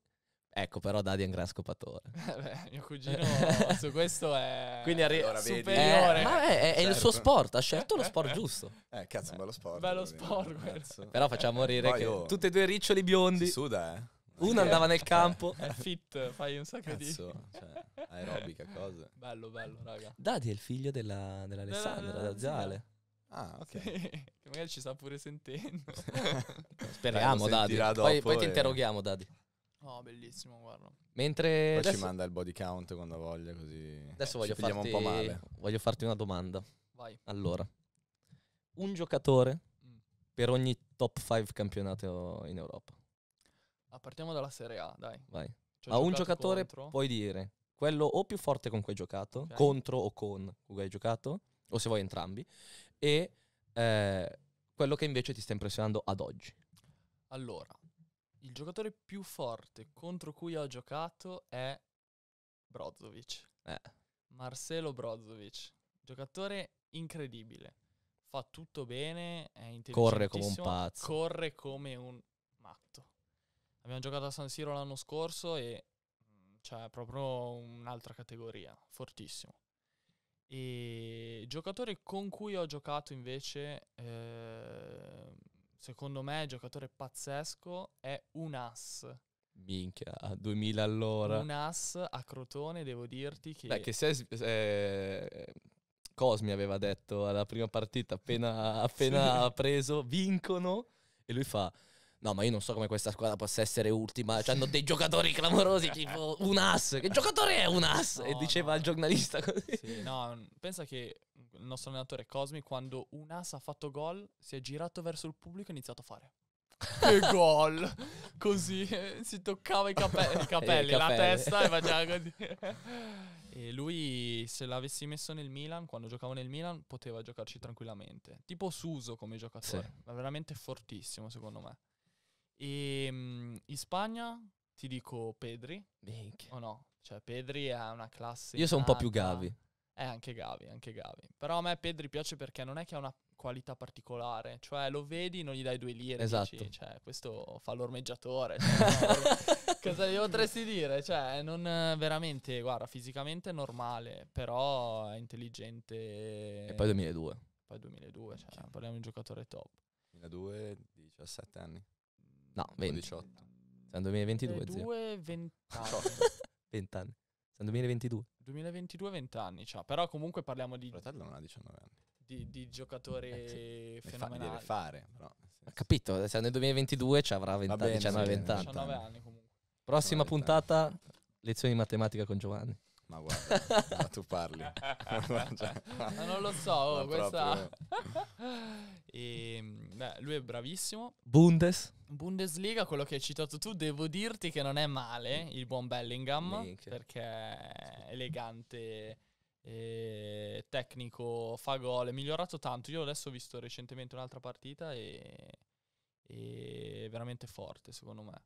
Ecco, però Dadi è un gran scopatore. Eh beh, mio cugino su questo è Quindi arri- allora, superiore. Eh, ma è, è certo. il suo certo. sport, ha scelto lo eh, sport eh. giusto. Eh, cazzo, bello eh, sport. Bello sport questo. Però facciamo morire che oh, tutti e due riccioli biondi. Si suda, eh. Uno andava nel campo. È fit, fai un sacco cazzo, di... Cioè, aerobica cose. Bello, bello, raga. Dadi è il figlio della, dell'Alessandra, della, della Ah, ok. che magari ci sta pure sentendo. Speriamo, Dadi. Poi, poi e... ti interroghiamo, Dadi. Oh, bellissimo, guarda. Mentre Poi adesso... ci manda il body count quando voglia, così Adesso voglio farti, un po male. voglio farti una domanda. Vai. Allora, un giocatore mm. per ogni top 5 campionato in Europa. Ah, partiamo dalla Serie A, dai. Vai. Cioè, A un giocatore contro. puoi dire quello o più forte con cui hai giocato, okay. contro o con cui hai giocato, o se vuoi entrambi, e eh, quello che invece ti sta impressionando ad oggi. Allora, il giocatore più forte contro cui ho giocato è Brozovic. Eh. Marcelo Brozovic, giocatore incredibile. Fa tutto bene, è Corre come un pazzo. Corre come un matto. Abbiamo giocato a San Siro l'anno scorso e mm, c'è cioè, proprio un'altra categoria, fortissimo. E giocatore con cui ho giocato invece eh, secondo me, giocatore pazzesco, è un as. Minchia, a 2000 all'ora. Un as a Crotone, devo dirti che... Beh, che se, se eh, Cosmi aveva detto alla prima partita, appena, appena preso, vincono, e lui fa... No, ma io non so come questa squadra possa essere ultima. Cioè, hanno dei giocatori clamorosi, tipo un as. Che giocatore è un as? No, e diceva no. al giornalista così. Sì, no, pensa che il nostro allenatore Cosmi, quando un as ha fatto gol, si è girato verso il pubblico e ha iniziato a fare. che gol! Così eh, si toccava i, cape- i eh, capelli, la testa e faceva così. e lui, se l'avessi messo nel Milan, quando giocavo nel Milan, poteva giocarci tranquillamente. Tipo Suso come giocatore, sì. ma veramente fortissimo secondo me. E ehm, in Spagna ti dico Pedri. Minchia. O no? Cioè Pedri è una classe... Io sono un po' più Gavi. Eh, anche Gavi, anche Gavi. Però a me Pedri piace perché non è che ha una qualità particolare, cioè lo vedi non gli dai due lire, esatto. Dici, cioè, questo fa l'ormeggiatore, cioè, no, cosa gli potresti dire? Cioè, non veramente, guarda, fisicamente è normale, però è intelligente. E poi 2002. Poi 2002, cioè, okay. parliamo di un giocatore top. 2002, 17 anni. No, 20. 18. Siamo 2022, 2022 20 anni. Siamo 2022. 2022 20 anni, cioè. però comunque parliamo di... Fratello non ha 19 anni. Di, di giocatori eh, sì. fenomenali. Deve fare, però. Ho capito, se nel 2022 ci avrà 20, bene, 19, 20 anni. 19 anni comunque. Prossima 19 puntata, anni. lezioni di matematica con Giovanni. Ma guarda, ma tu parli. ma non lo so, oh, questa... e, ehm, beh, lui è bravissimo. Bundes? Bundesliga, quello che hai citato tu, devo dirti che non è male mm. il buon Bellingham, Minchia. perché è elegante, è tecnico, fa gol, è migliorato tanto. Io adesso ho visto recentemente un'altra partita e è veramente forte, secondo me.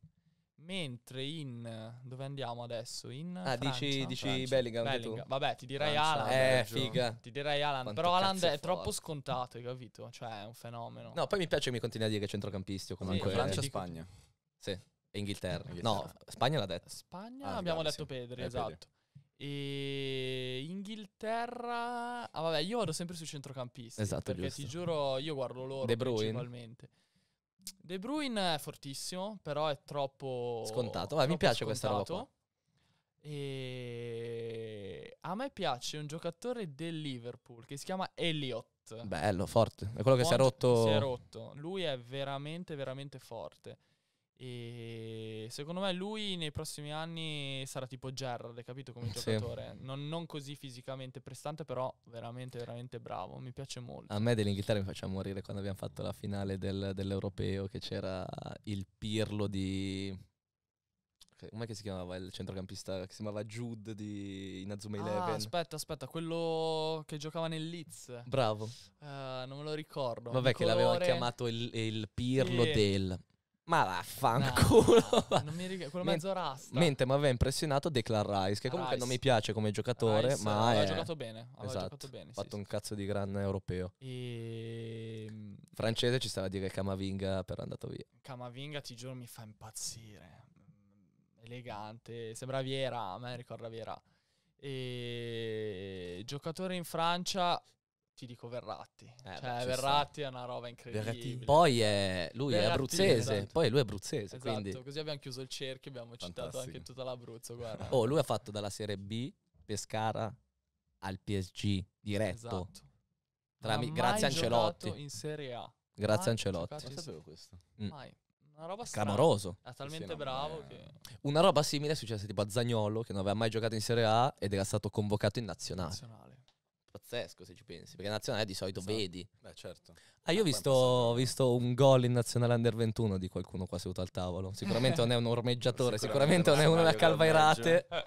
Mentre in... dove andiamo adesso? In ah, Francia, dici, dici Francia. Bellingham, Bellingham. Tu. Vabbè, ti direi Francia. Alan. Eh, Belgio. figa. Ti direi Alan. Quanto però Alan è, è troppo scontato, hai capito? Cioè, è un fenomeno. No, poi mi piace che mi continui a dire che è centrocampisti o comunque... Sì, Francia-Spagna. Dico... Sì. Inghilterra. Inghilterra. No, Spagna l'ha detto. Spagna ah, abbiamo detto sì. Pedri, eh, esatto. Pedri. E Inghilterra. Ah, vabbè, io vado sempre sui centrocampisti. Esatto. Perché giusto. ti giuro, io guardo loro De Bruyne. De Bruyne è fortissimo, però è troppo... Scontato, ma troppo mi piace scontato. questa roba E a me piace un giocatore del Liverpool che si chiama Elliott. Bello, forte. È quello Monge che si è rotto. Si è rotto. Lui è veramente, veramente forte. E secondo me lui nei prossimi anni sarà tipo Gerrard, capito come sì. giocatore? Non, non, così fisicamente prestante, però veramente, veramente bravo. Mi piace molto. A me dell'Inghilterra mi faceva morire quando abbiamo fatto la finale del, dell'Europeo, che c'era il Pirlo di. Com'è che si chiamava il centrocampista? Che si chiamava Jude di Inazuma ah, Eleven. Ah, aspetta, aspetta, quello che giocava nel Leeds. Bravo. Uh, non me lo ricordo. Vabbè, che l'avevano chiamato il, il Pirlo sì. del. Ma vaffanculo. No, non mi ricordo, quello mezzo rasta. Mentre mi aveva impressionato Declan Rice, che comunque Rice. non mi piace come giocatore, Rice, ma ha è... giocato bene, Ha esatto. giocato bene, fatto sì, un sì. cazzo di gran europeo. E... Mm, Francese ci stava a dire Camavinga per andato via. Camavinga ti giuro mi fa impazzire. Mm, elegante, sembra Viera, a me ricorda Viera. E... Giocatore in Francia ti dico Verratti. Eh, cioè, Verratti sta. è una roba incredibile. Verratti. Poi è, lui Verratti, è abruzzese. Esatto. Poi lui è abruzzese. Esatto, quindi. così abbiamo chiuso il cerchio, abbiamo Fantastico. citato anche tutta l'Abruzzo. Guarda. oh, lui ha fatto dalla Serie B, Pescara, al PSG diretto. Esatto. Tra, mi, grazie Ancelotti. in Serie A. Grazie a Ancelotti. Non sapevo questo. Mm. Mai. Una roba Clamoroso. È talmente sì, bravo che... Una roba simile è successa tipo a Zagnolo, che non aveva mai giocato in Serie A ed era stato convocato in nazionale. nazionale pazzesco se ci pensi, perché nazionale di solito esatto. vedi. Beh, certo. Ah, io ho ah, visto, visto, un gol in nazionale under 21 di qualcuno qua seduto al tavolo. Sicuramente non è un ormeggiatore, sicuramente, sicuramente non è uno da calvairate. è eh,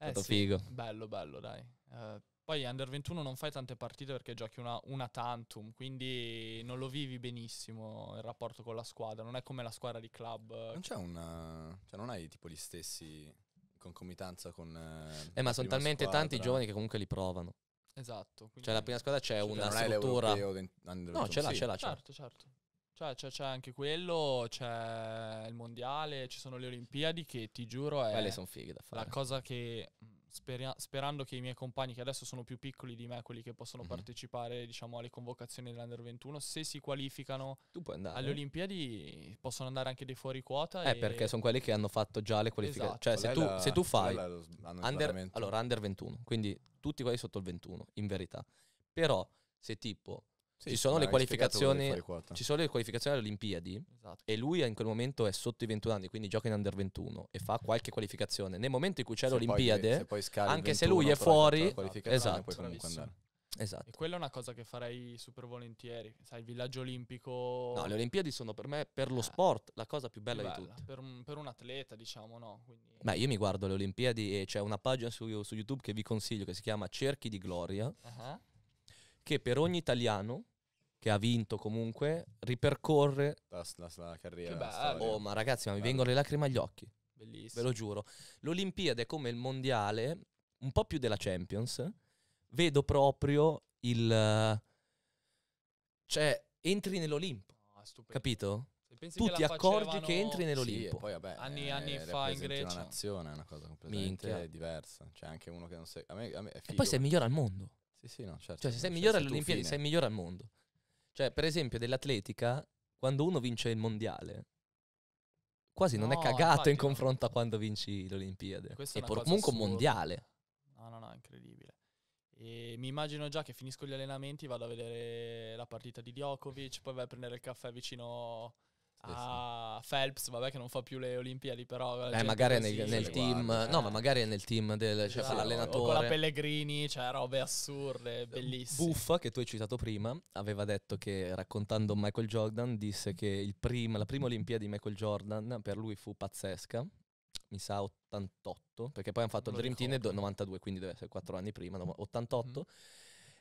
stato eh, sì, figo. Bello, bello, dai. Uh, poi under 21 non fai tante partite perché giochi una, una, tantum, quindi non lo vivi benissimo il rapporto con la squadra, non è come la squadra di club. Non c'è una... cioè non hai tipo gli stessi concomitanza con... Eh, ma sono talmente squadra. tanti giovani che comunque li provano. Esatto. Cioè la prima squadra c'è cioè una struttura... No, ce l'ha, sì. ce l'ha. Certo, certo. Cioè, c'è, c'è, anche quello, c'è il mondiale, ci sono le Olimpiadi che ti giuro è... Quelle sono fighe da fare. La cosa che mm, speria- sperando che i miei compagni che adesso sono più piccoli di me, quelli che possono mm-hmm. partecipare diciamo, alle convocazioni dell'Under 21, se si qualificano alle Olimpiadi possono andare anche dei fuori quota. Eh, perché sono quelli che hanno fatto già le qualificazioni. Esatto. Cioè, se tu, la, se tu, fai... Under, allora, Under 21, quindi tutti quelli sotto il 21, in verità. Però se tipo sì, ci, sono le qualificazioni, ci sono le qualificazioni alle Olimpiadi esatto. e lui in quel momento è sotto i 21 anni, quindi gioca in under 21 e fa qualche qualificazione. Nel momento in cui c'è se l'Olimpiade, poi, se poi anche 21, se lui è fuori, esatto. Esatto. E quella è una cosa che farei super volentieri. Sai, il villaggio olimpico. No, le Olimpiadi sono per me, per lo eh, sport, la cosa più bella, più bella di tutte. Per un, per un atleta, diciamo, no? Quindi... Beh, io mi guardo le Olimpiadi e c'è una pagina su, su, YouTube che vi consiglio che si chiama Cerchi di Gloria. Uh-huh che per ogni italiano che ha vinto comunque ripercorre la, la, la carriera. oh, ma ragazzi, ma mi vengono le lacrime agli occhi. Bellissimo. Ve lo giuro. L'Olimpiade è come il mondiale, un po' più della Champions. Vedo proprio il... Cioè, entri nell'Olimpo. Ah, no, capito? tu ti accorgi che entri nell'Olimpo. Sì, poi vabbè, anni e eh, anni fa in Grecia. È una nazione è una cosa completamente Minchia. diversa. C'è anche uno che non sei. A me, a me e poi sei il migliore al mondo. Sì, sì, no, certo. Cioè, se sei cioè, migliore alle Olimpiadi, sei migliore al mondo. Cioè, per esempio, dell'atletica, quando uno vince il mondiale, quasi non no, è cagato in confronto no. a quando vinci le Olimpiadi. Questa è por- comunque un mondiale. No, no, no, incredibile. E mi immagino già che finisco gli allenamenti, vado a vedere la partita di Djokovic, poi vai a prendere il caffè vicino eh, a ah, Phelps, vabbè che non fa più le Olimpiadi, però... Eh, magari nel, nel team... Guarda, no, eh. ma magari nel team del... Cioè, esatto, l'allenatore... Con la Pellegrini, cioè robe assurde, eh, bellissime. Buffa, che tu hai citato prima, aveva detto che, raccontando Michael Jordan, disse che prim- la prima Olimpiade di Michael Jordan per lui fu pazzesca, mi sa 88, perché poi hanno fatto il Dream ricordo. Team nel 92, quindi deve essere 4 anni prima, 88, mm. Mm-hmm.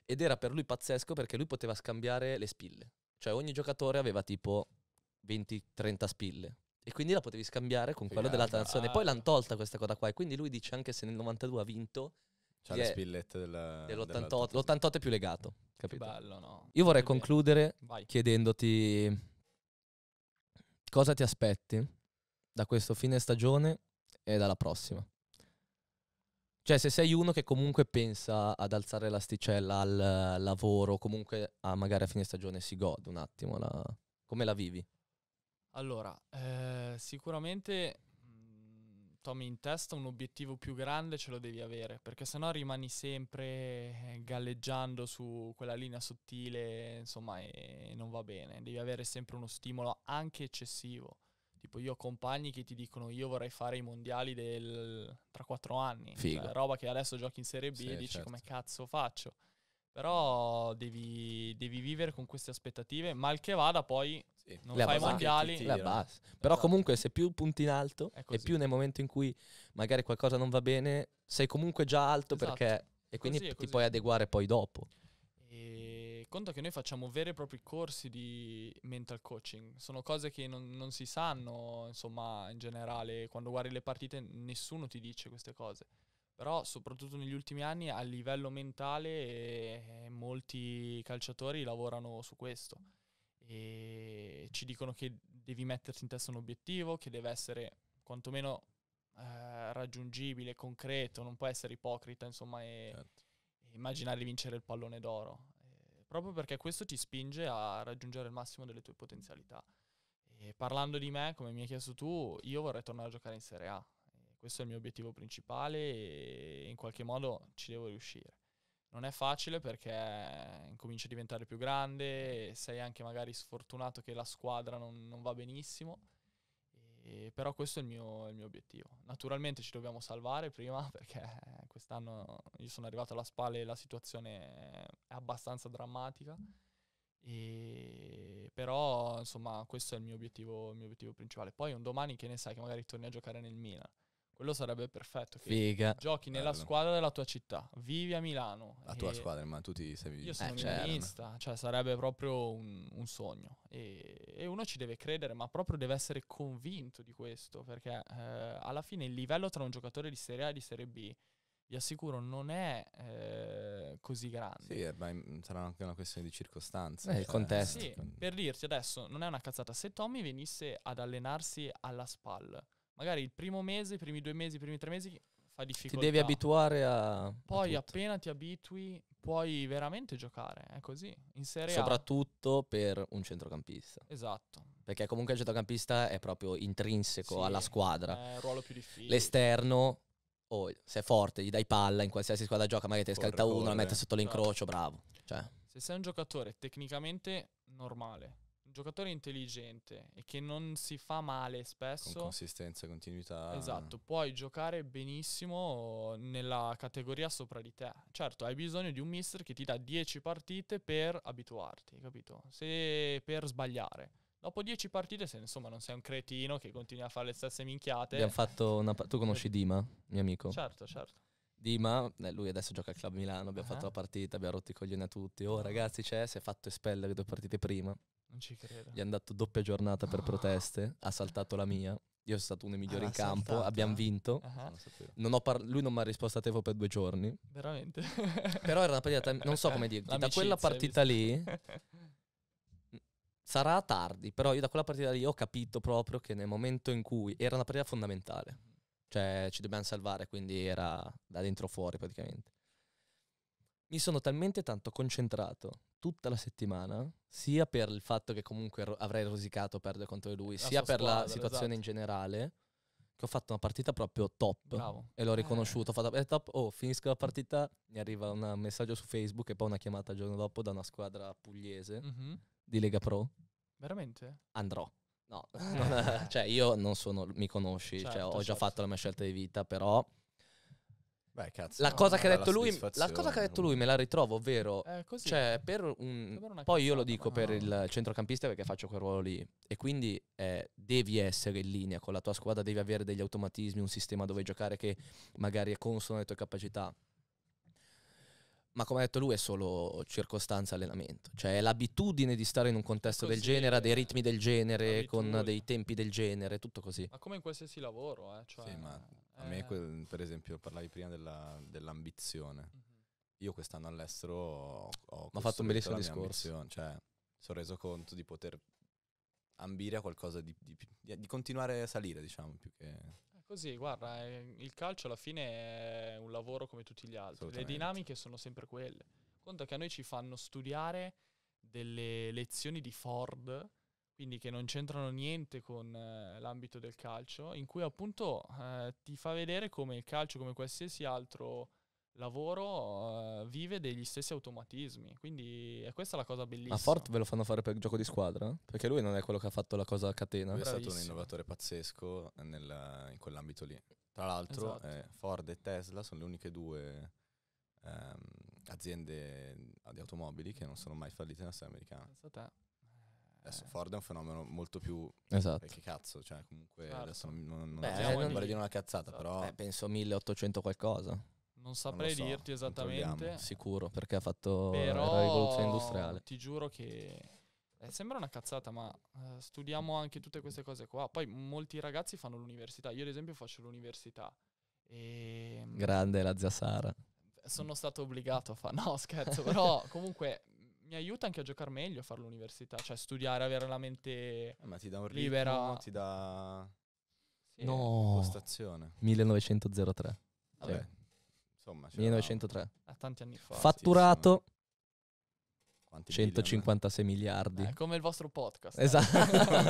ed era per lui pazzesco perché lui poteva scambiare le spille. Cioè ogni giocatore aveva tipo 20-30 spille. E quindi la potevi scambiare con quello dell'altra nazione. Poi l'hanno tolta questa cosa qua. E quindi lui dice anche se nel 92 ha vinto. C'ha le spillette della, dell'88. L'88 è più legato. Capito? Bello, no? Io vorrei concludere chiedendoti cosa ti aspetti da questo fine stagione e dalla prossima. Cioè, se sei uno che comunque pensa ad alzare l'asticella al lavoro, comunque a magari a fine stagione si gode un attimo, la... come la vivi? Allora, eh, sicuramente mh, mm, Tommy in testa un obiettivo più grande ce lo devi avere, perché sennò rimani sempre eh, galleggiando su quella linea sottile, insomma, e, non va bene. Devi avere sempre uno stimolo anche eccessivo. Tipo io ho compagni che ti dicono io vorrei fare i mondiali del... tra quattro anni, cioè, Figo. Cioè, roba che adesso giochi in Serie B sì, e dici certo. come cazzo faccio. Però devi, devi, vivere con queste aspettative, mal che vada poi sì, non le fai mondiali. Le abbassi. Esatto. Però esatto. comunque se più punti in alto e più nel momento in cui magari qualcosa non va bene, sei comunque già alto esatto. perché... E quindi così, ti così. puoi adeguare poi dopo. E conta che noi facciamo veri e propri corsi di mental coaching. Sono cose che non, non si sanno, insomma, in generale. Quando guardi le partite nessuno ti dice queste cose però soprattutto negli ultimi anni a livello mentale eh, molti calciatori lavorano su questo e ci dicono che devi metterti in testa un obiettivo che deve essere quantomeno eh, raggiungibile, concreto, non può essere ipocrita, insomma, e, certo. e immaginare di vincere il pallone d'oro, eh, proprio perché questo ti spinge a raggiungere il massimo delle tue potenzialità. E parlando di me, come mi hai chiesto tu, io vorrei tornare a giocare in Serie A. Questo è il mio obiettivo principale e in qualche modo ci devo riuscire. Non è facile perché incominci a diventare più grande, sei anche magari sfortunato che la squadra non, non va benissimo, e, però questo è il mio, il mio, obiettivo. Naturalmente ci dobbiamo salvare prima perché quest'anno io sono arrivato alla spalle e la situazione è abbastanza drammatica, e, però insomma questo è il mio obiettivo, il mio obiettivo principale. Poi un domani che ne sai che magari torni a giocare nel Milan quello sarebbe perfetto. Figa. Giochi nella Bello. squadra della tua città, vivi a Milano. La tua squadra, ma tu ti sei Io sono eh, milanista, cioè sarebbe proprio un, un sogno. E, e, uno ci deve credere, ma proprio deve essere convinto di questo, perché eh, alla fine il livello tra un giocatore di Serie A e di Serie B, vi assicuro, non è eh, così grande. Sì, eh, ma sarà anche una questione di circostanze. Eh, il cioè, contesto. Sì, per dirti adesso, non è una cazzata, se Tommy venisse ad allenarsi alla SPAL magari il primo mese, i primi due mesi, i primi tre mesi fa difficoltà. Ti devi abituare a. Poi a appena ti abitui, puoi veramente giocare. È così. In Serie Soprattutto per un centrocampista. Esatto. Perché comunque il centrocampista è proprio intrinseco sì, alla squadra. È il ruolo più difficile. L'esterno. Oh, se è forte, gli dai palla in qualsiasi squadra gioca, magari te ne scalta uno, la mette sotto l'incrocio, esatto. bravo. Cioè. Se sei un giocatore tecnicamente normale, giocatore intelligente e che non si fa male spesso. Con consistenza continuità. Esatto, puoi giocare benissimo nella categoria sopra di te. Certo, hai bisogno di un mister che ti dà 10 partite per abituarti, capito? Se per sbagliare. Dopo 10 partite, se insomma non sei un cretino che continui a fare le stesse minchiate. Abbiamo fatto una. Pa- tu conosci eh, Dima, mio amico? Certo, certo. Dima, eh, lui adesso gioca al Club Milano, abbiamo uh-huh. fatto la partita, abbiamo rotto i coglioni a tutti. Oh ah. ragazzi c'è, si è fatto espellere due partite prima. Non ci credo. Gli è andato doppia giornata per ah. proteste, ha saltato la mia. Io sono stato uno dei migliori ah, in campo, saltata. abbiamo vinto. Ah, ah. non par- lui non mi ha risposto a Tevo per due giorni. Veramente. Però era una partita, non so come dirti, da quella partita lì sarà tardi, però io da quella partita lì ho capito proprio che nel momento in cui era una partita fondamentale, cioè ci dobbiamo salvare, quindi era da dentro fuori praticamente mi sono talmente tanto concentrato tutta la settimana, sia per il fatto che comunque ro- avrei rosicato perdere contro di lui, la sia per squadra, la situazione esatto. in generale, che ho fatto una partita proprio top. Bravo. E l'ho eh. riconosciuto. Eh. Ho fatto, eh, top, oh, finisco la partita, mi arriva un messaggio su Facebook e poi una chiamata il giorno dopo da una squadra pugliese mm-hmm. di Lega Pro. Veramente? Andrò. No, cioè io non sono, mi conosci, cioè, certo, cioè, ho certo. già fatto la mia scelta di vita, però Beh, cazzo, la, no, cosa no, lui, la, cosa che ha detto lui, me la ritrovo, ovvero, eh, cioè, per un, poi io lo dico no. per il centrocampista perché faccio quel ruolo lì e quindi eh, devi essere in linea con la tua squadra, devi avere degli automatismi, un sistema dove giocare che magari è consono alle tue capacità. Ma come ha detto lui è solo circostanza allenamento, cioè è l'abitudine di stare in un contesto così, del genere, ha dei eh, ritmi del genere, con dei tempi del genere, tutto così. Ma come in qualsiasi lavoro, eh? Cioè... Sì, ma a me, eh. quel, per esempio, parlavi prima della, dell'ambizione. Mm-hmm. Io quest'anno all'estero ho, ho, fatto un bellissimo discorso. Cioè, mi sono reso conto di poter ambire a qualcosa di, di, di continuare a salire, diciamo, più che eh, così, guarda, eh, il calcio alla fine è un lavoro come tutti gli altri. Le dinamiche sono sempre quelle. Conta che a noi ci fanno studiare delle lezioni di Ford quindi che non c'entrano niente con eh, l'ambito del calcio, in cui appunto eh, ti fa vedere come il calcio, come qualsiasi altro lavoro, eh, vive degli stessi automatismi. Quindi eh, è questa la cosa bellissima. A Fort ve lo fanno fare per gioco di squadra? Perché lui non è quello che ha fatto la cosa a catena. Lui è stato un innovatore pazzesco nel, in quell'ambito lì. Tra l'altro esatto. Eh, Ford e Tesla sono le uniche due ehm, aziende di automobili che non sono mai fallite nella storia americana. te. Adesso Ford è un fenomeno molto più... Esatto. Che cazzo, cioè comunque certo. adesso non, non, Beh, eh, non vorrei dire una cazzata, esatto. però... Eh, penso 1800 qualcosa. Non saprei non so, dirti esattamente. Sicuro, perché ha fatto però, la rivoluzione industriale. ti giuro che... Eh, sembra una cazzata, ma eh, studiamo anche tutte queste cose qua. Poi molti ragazzi fanno l'università. Io ad esempio faccio l'università. E... Ehm, Grande la zia Sara sono stato obbligato a fare. No, scherzo, però comunque mi aiuta anche a giocare meglio a fare l'università, cioè studiare, avere la mente eh, ma ti dà un ritmo, ti dà sì, no. postazione. 1903. Vabbè. Cioè, insomma, 1903. A ah, tanti anni fa. Fatturato sì, 156 milioni? miliardi. È eh, come il vostro podcast. Eh. Esatto.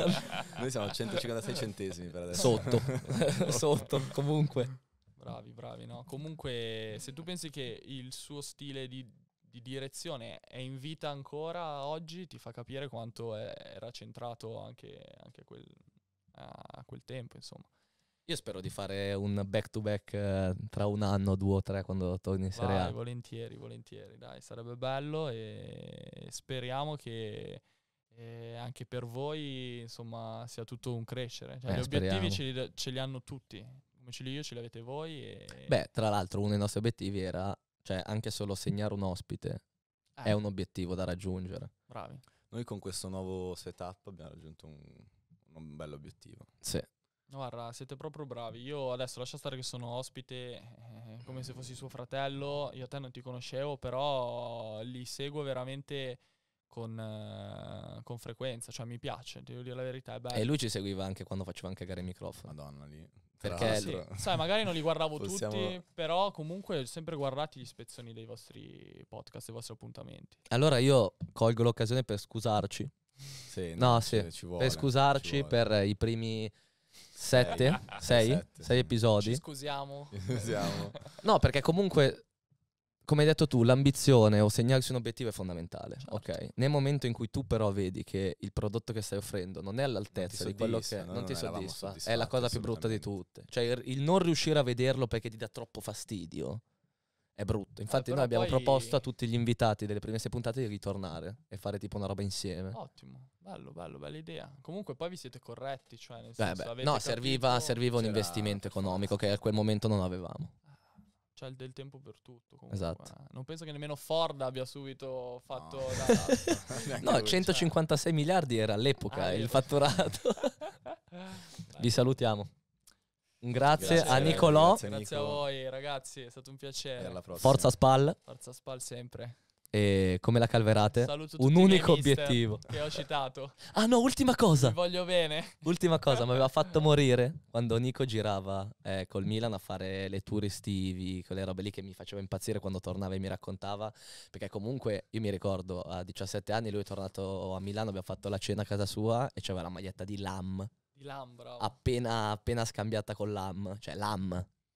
Noi siamo a 156 centesimi per adesso. Sotto. Sotto, comunque. Bravi, bravi, no? Comunque, se tu pensi che il suo stile di di direzione è in vita ancora oggi ti fa capire quanto è, era centrato anche, anche quel, a quel tempo, insomma. Io spero di fare un back to back eh, tra un anno, due o tre quando torni in Serie Vai, A. Volentieri, volentieri, dai, sarebbe bello e speriamo che eh, anche per voi insomma sia tutto un crescere. Cioè, eh, gli speriamo. obiettivi ce li, ce li, hanno tutti, come ce li io ce li avete voi. E... Beh, tra l'altro uno dei nostri obiettivi era cioè, anche solo segnare un ospite eh. è un obiettivo da raggiungere. Bravi. Noi con questo nuovo setup abbiamo raggiunto un, un bello obiettivo. Sì. Guarda, siete proprio bravi. Io adesso lascia stare che sono ospite eh, come se fossi suo fratello. Io a te non ti conoscevo, però li seguo veramente con, eh, con frequenza. Cioè, mi piace, devo dire la verità. E lui ci seguiva anche quando faceva anche gare microfono. microfoni. Madonna, lì. Perché, lì, sai, magari non li guardavo Possiamo... tutti, però comunque sempre guardati gli spezzoni dei vostri podcast, dei vostri appuntamenti. Allora io colgo l'occasione per scusarci. Sì, no, no sì, vuole, per scusarci per i primi sette, eh, sei, sei, sei episodi. Ci scusiamo. Ci scusiamo. no, perché comunque come hai detto tu, l'ambizione o segnarsi un obiettivo è fondamentale. Certo. Okay. Nel momento in cui tu però vedi che il prodotto che stai offrendo non è all'altezza di quello che non, non ti soddisfa, è la cosa più brutta di tutte. Cioè il, non riuscire a vederlo perché ti dà troppo fastidio è brutto. Infatti eh, noi abbiamo poi... proposto a tutti gli invitati delle prime sei puntate di ritornare e fare tipo una roba insieme. Ottimo. Bello, bello, bella idea. Comunque poi vi siete corretti, cioè nel beh, senso beh, No, serviva, serviva un investimento economico che a quel momento non avevamo c'è del tempo per tutto. Comunque. Esatto. Eh. Non penso che nemmeno Ford abbia subito fatto... No, no 156 c'è. miliardi era all'epoca ah, il fatturato. Vi salutiamo. Grazie, grazie a Nicolò. Grazie, grazie, a voi ragazzi, è stato un piacere. Forza Spal. Forza Spal sempre. E come la calverate? Saluto un unico obiettivo. Che ho citato. ah no, ultima cosa. Ti voglio bene. Ultima cosa, mi aveva fatto morire quando Nico girava eh, col Milan a fare le tour estivi, quelle robe lì che mi faceva impazzire quando tornava e mi raccontava. Perché comunque io mi ricordo a 17 anni lui è tornato a Milano, abbiamo fatto la cena a casa sua e c'aveva la maglietta di Lam. Di Lam, bravo. Appena, appena scambiata con Lam, cioè Lam.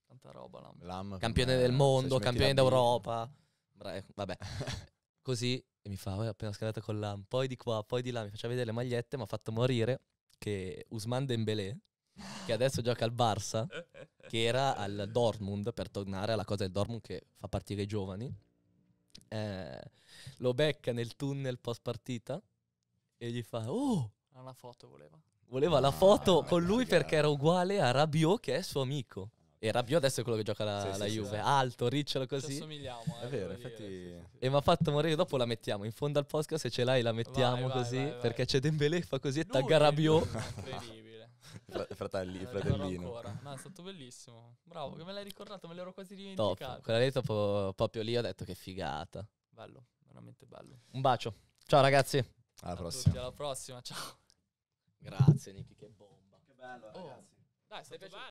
Tanta roba Lam. Lam campione del mondo, campione d'Europa. Bene. Bra- eh, vabbè. Così e mi fa, oh, appena scalata con l'AM, poi di qua, poi di là, mi faceva vedere le magliette, mi ha fatto morire che Usman Dembélé, che adesso gioca al Barça, che era al Dortmund, per tornare alla cosa del Dortmund che fa partire i giovani, eh, lo becca nel tunnel post partita e gli fa, oh! Una foto voleva. Voleva ah, la foto eh, con lui perché era uguale a Rabiot che è suo amico. E Rabiot adesso è quello che gioca la, sì, la sì, Juve, sì, esatto. alto, ricciolo così. Ci assomigliamo. È eh, vero, infatti... Dire, e mi ha fatto morire, dopo la mettiamo in fondo al podcast, se ce l'hai la mettiamo vai, così, vai, vai, perché c'è Dembélé, fa così e tagga Rabiot. Incredibile. Fratelli, eh, fratellino. No, è stato bellissimo. Bravo, che me l'hai ricordato, me l'ero quasi dimenticato. Top. Quella lì dopo, proprio lì ho detto che figata. Bello, veramente bello. Un bacio. Ciao ragazzi. Alla a prossima. Tutti, alla prossima, ciao. Grazie Nicky, che bomba. Che bello, oh. ragazzi. Dai, stai piaciuto.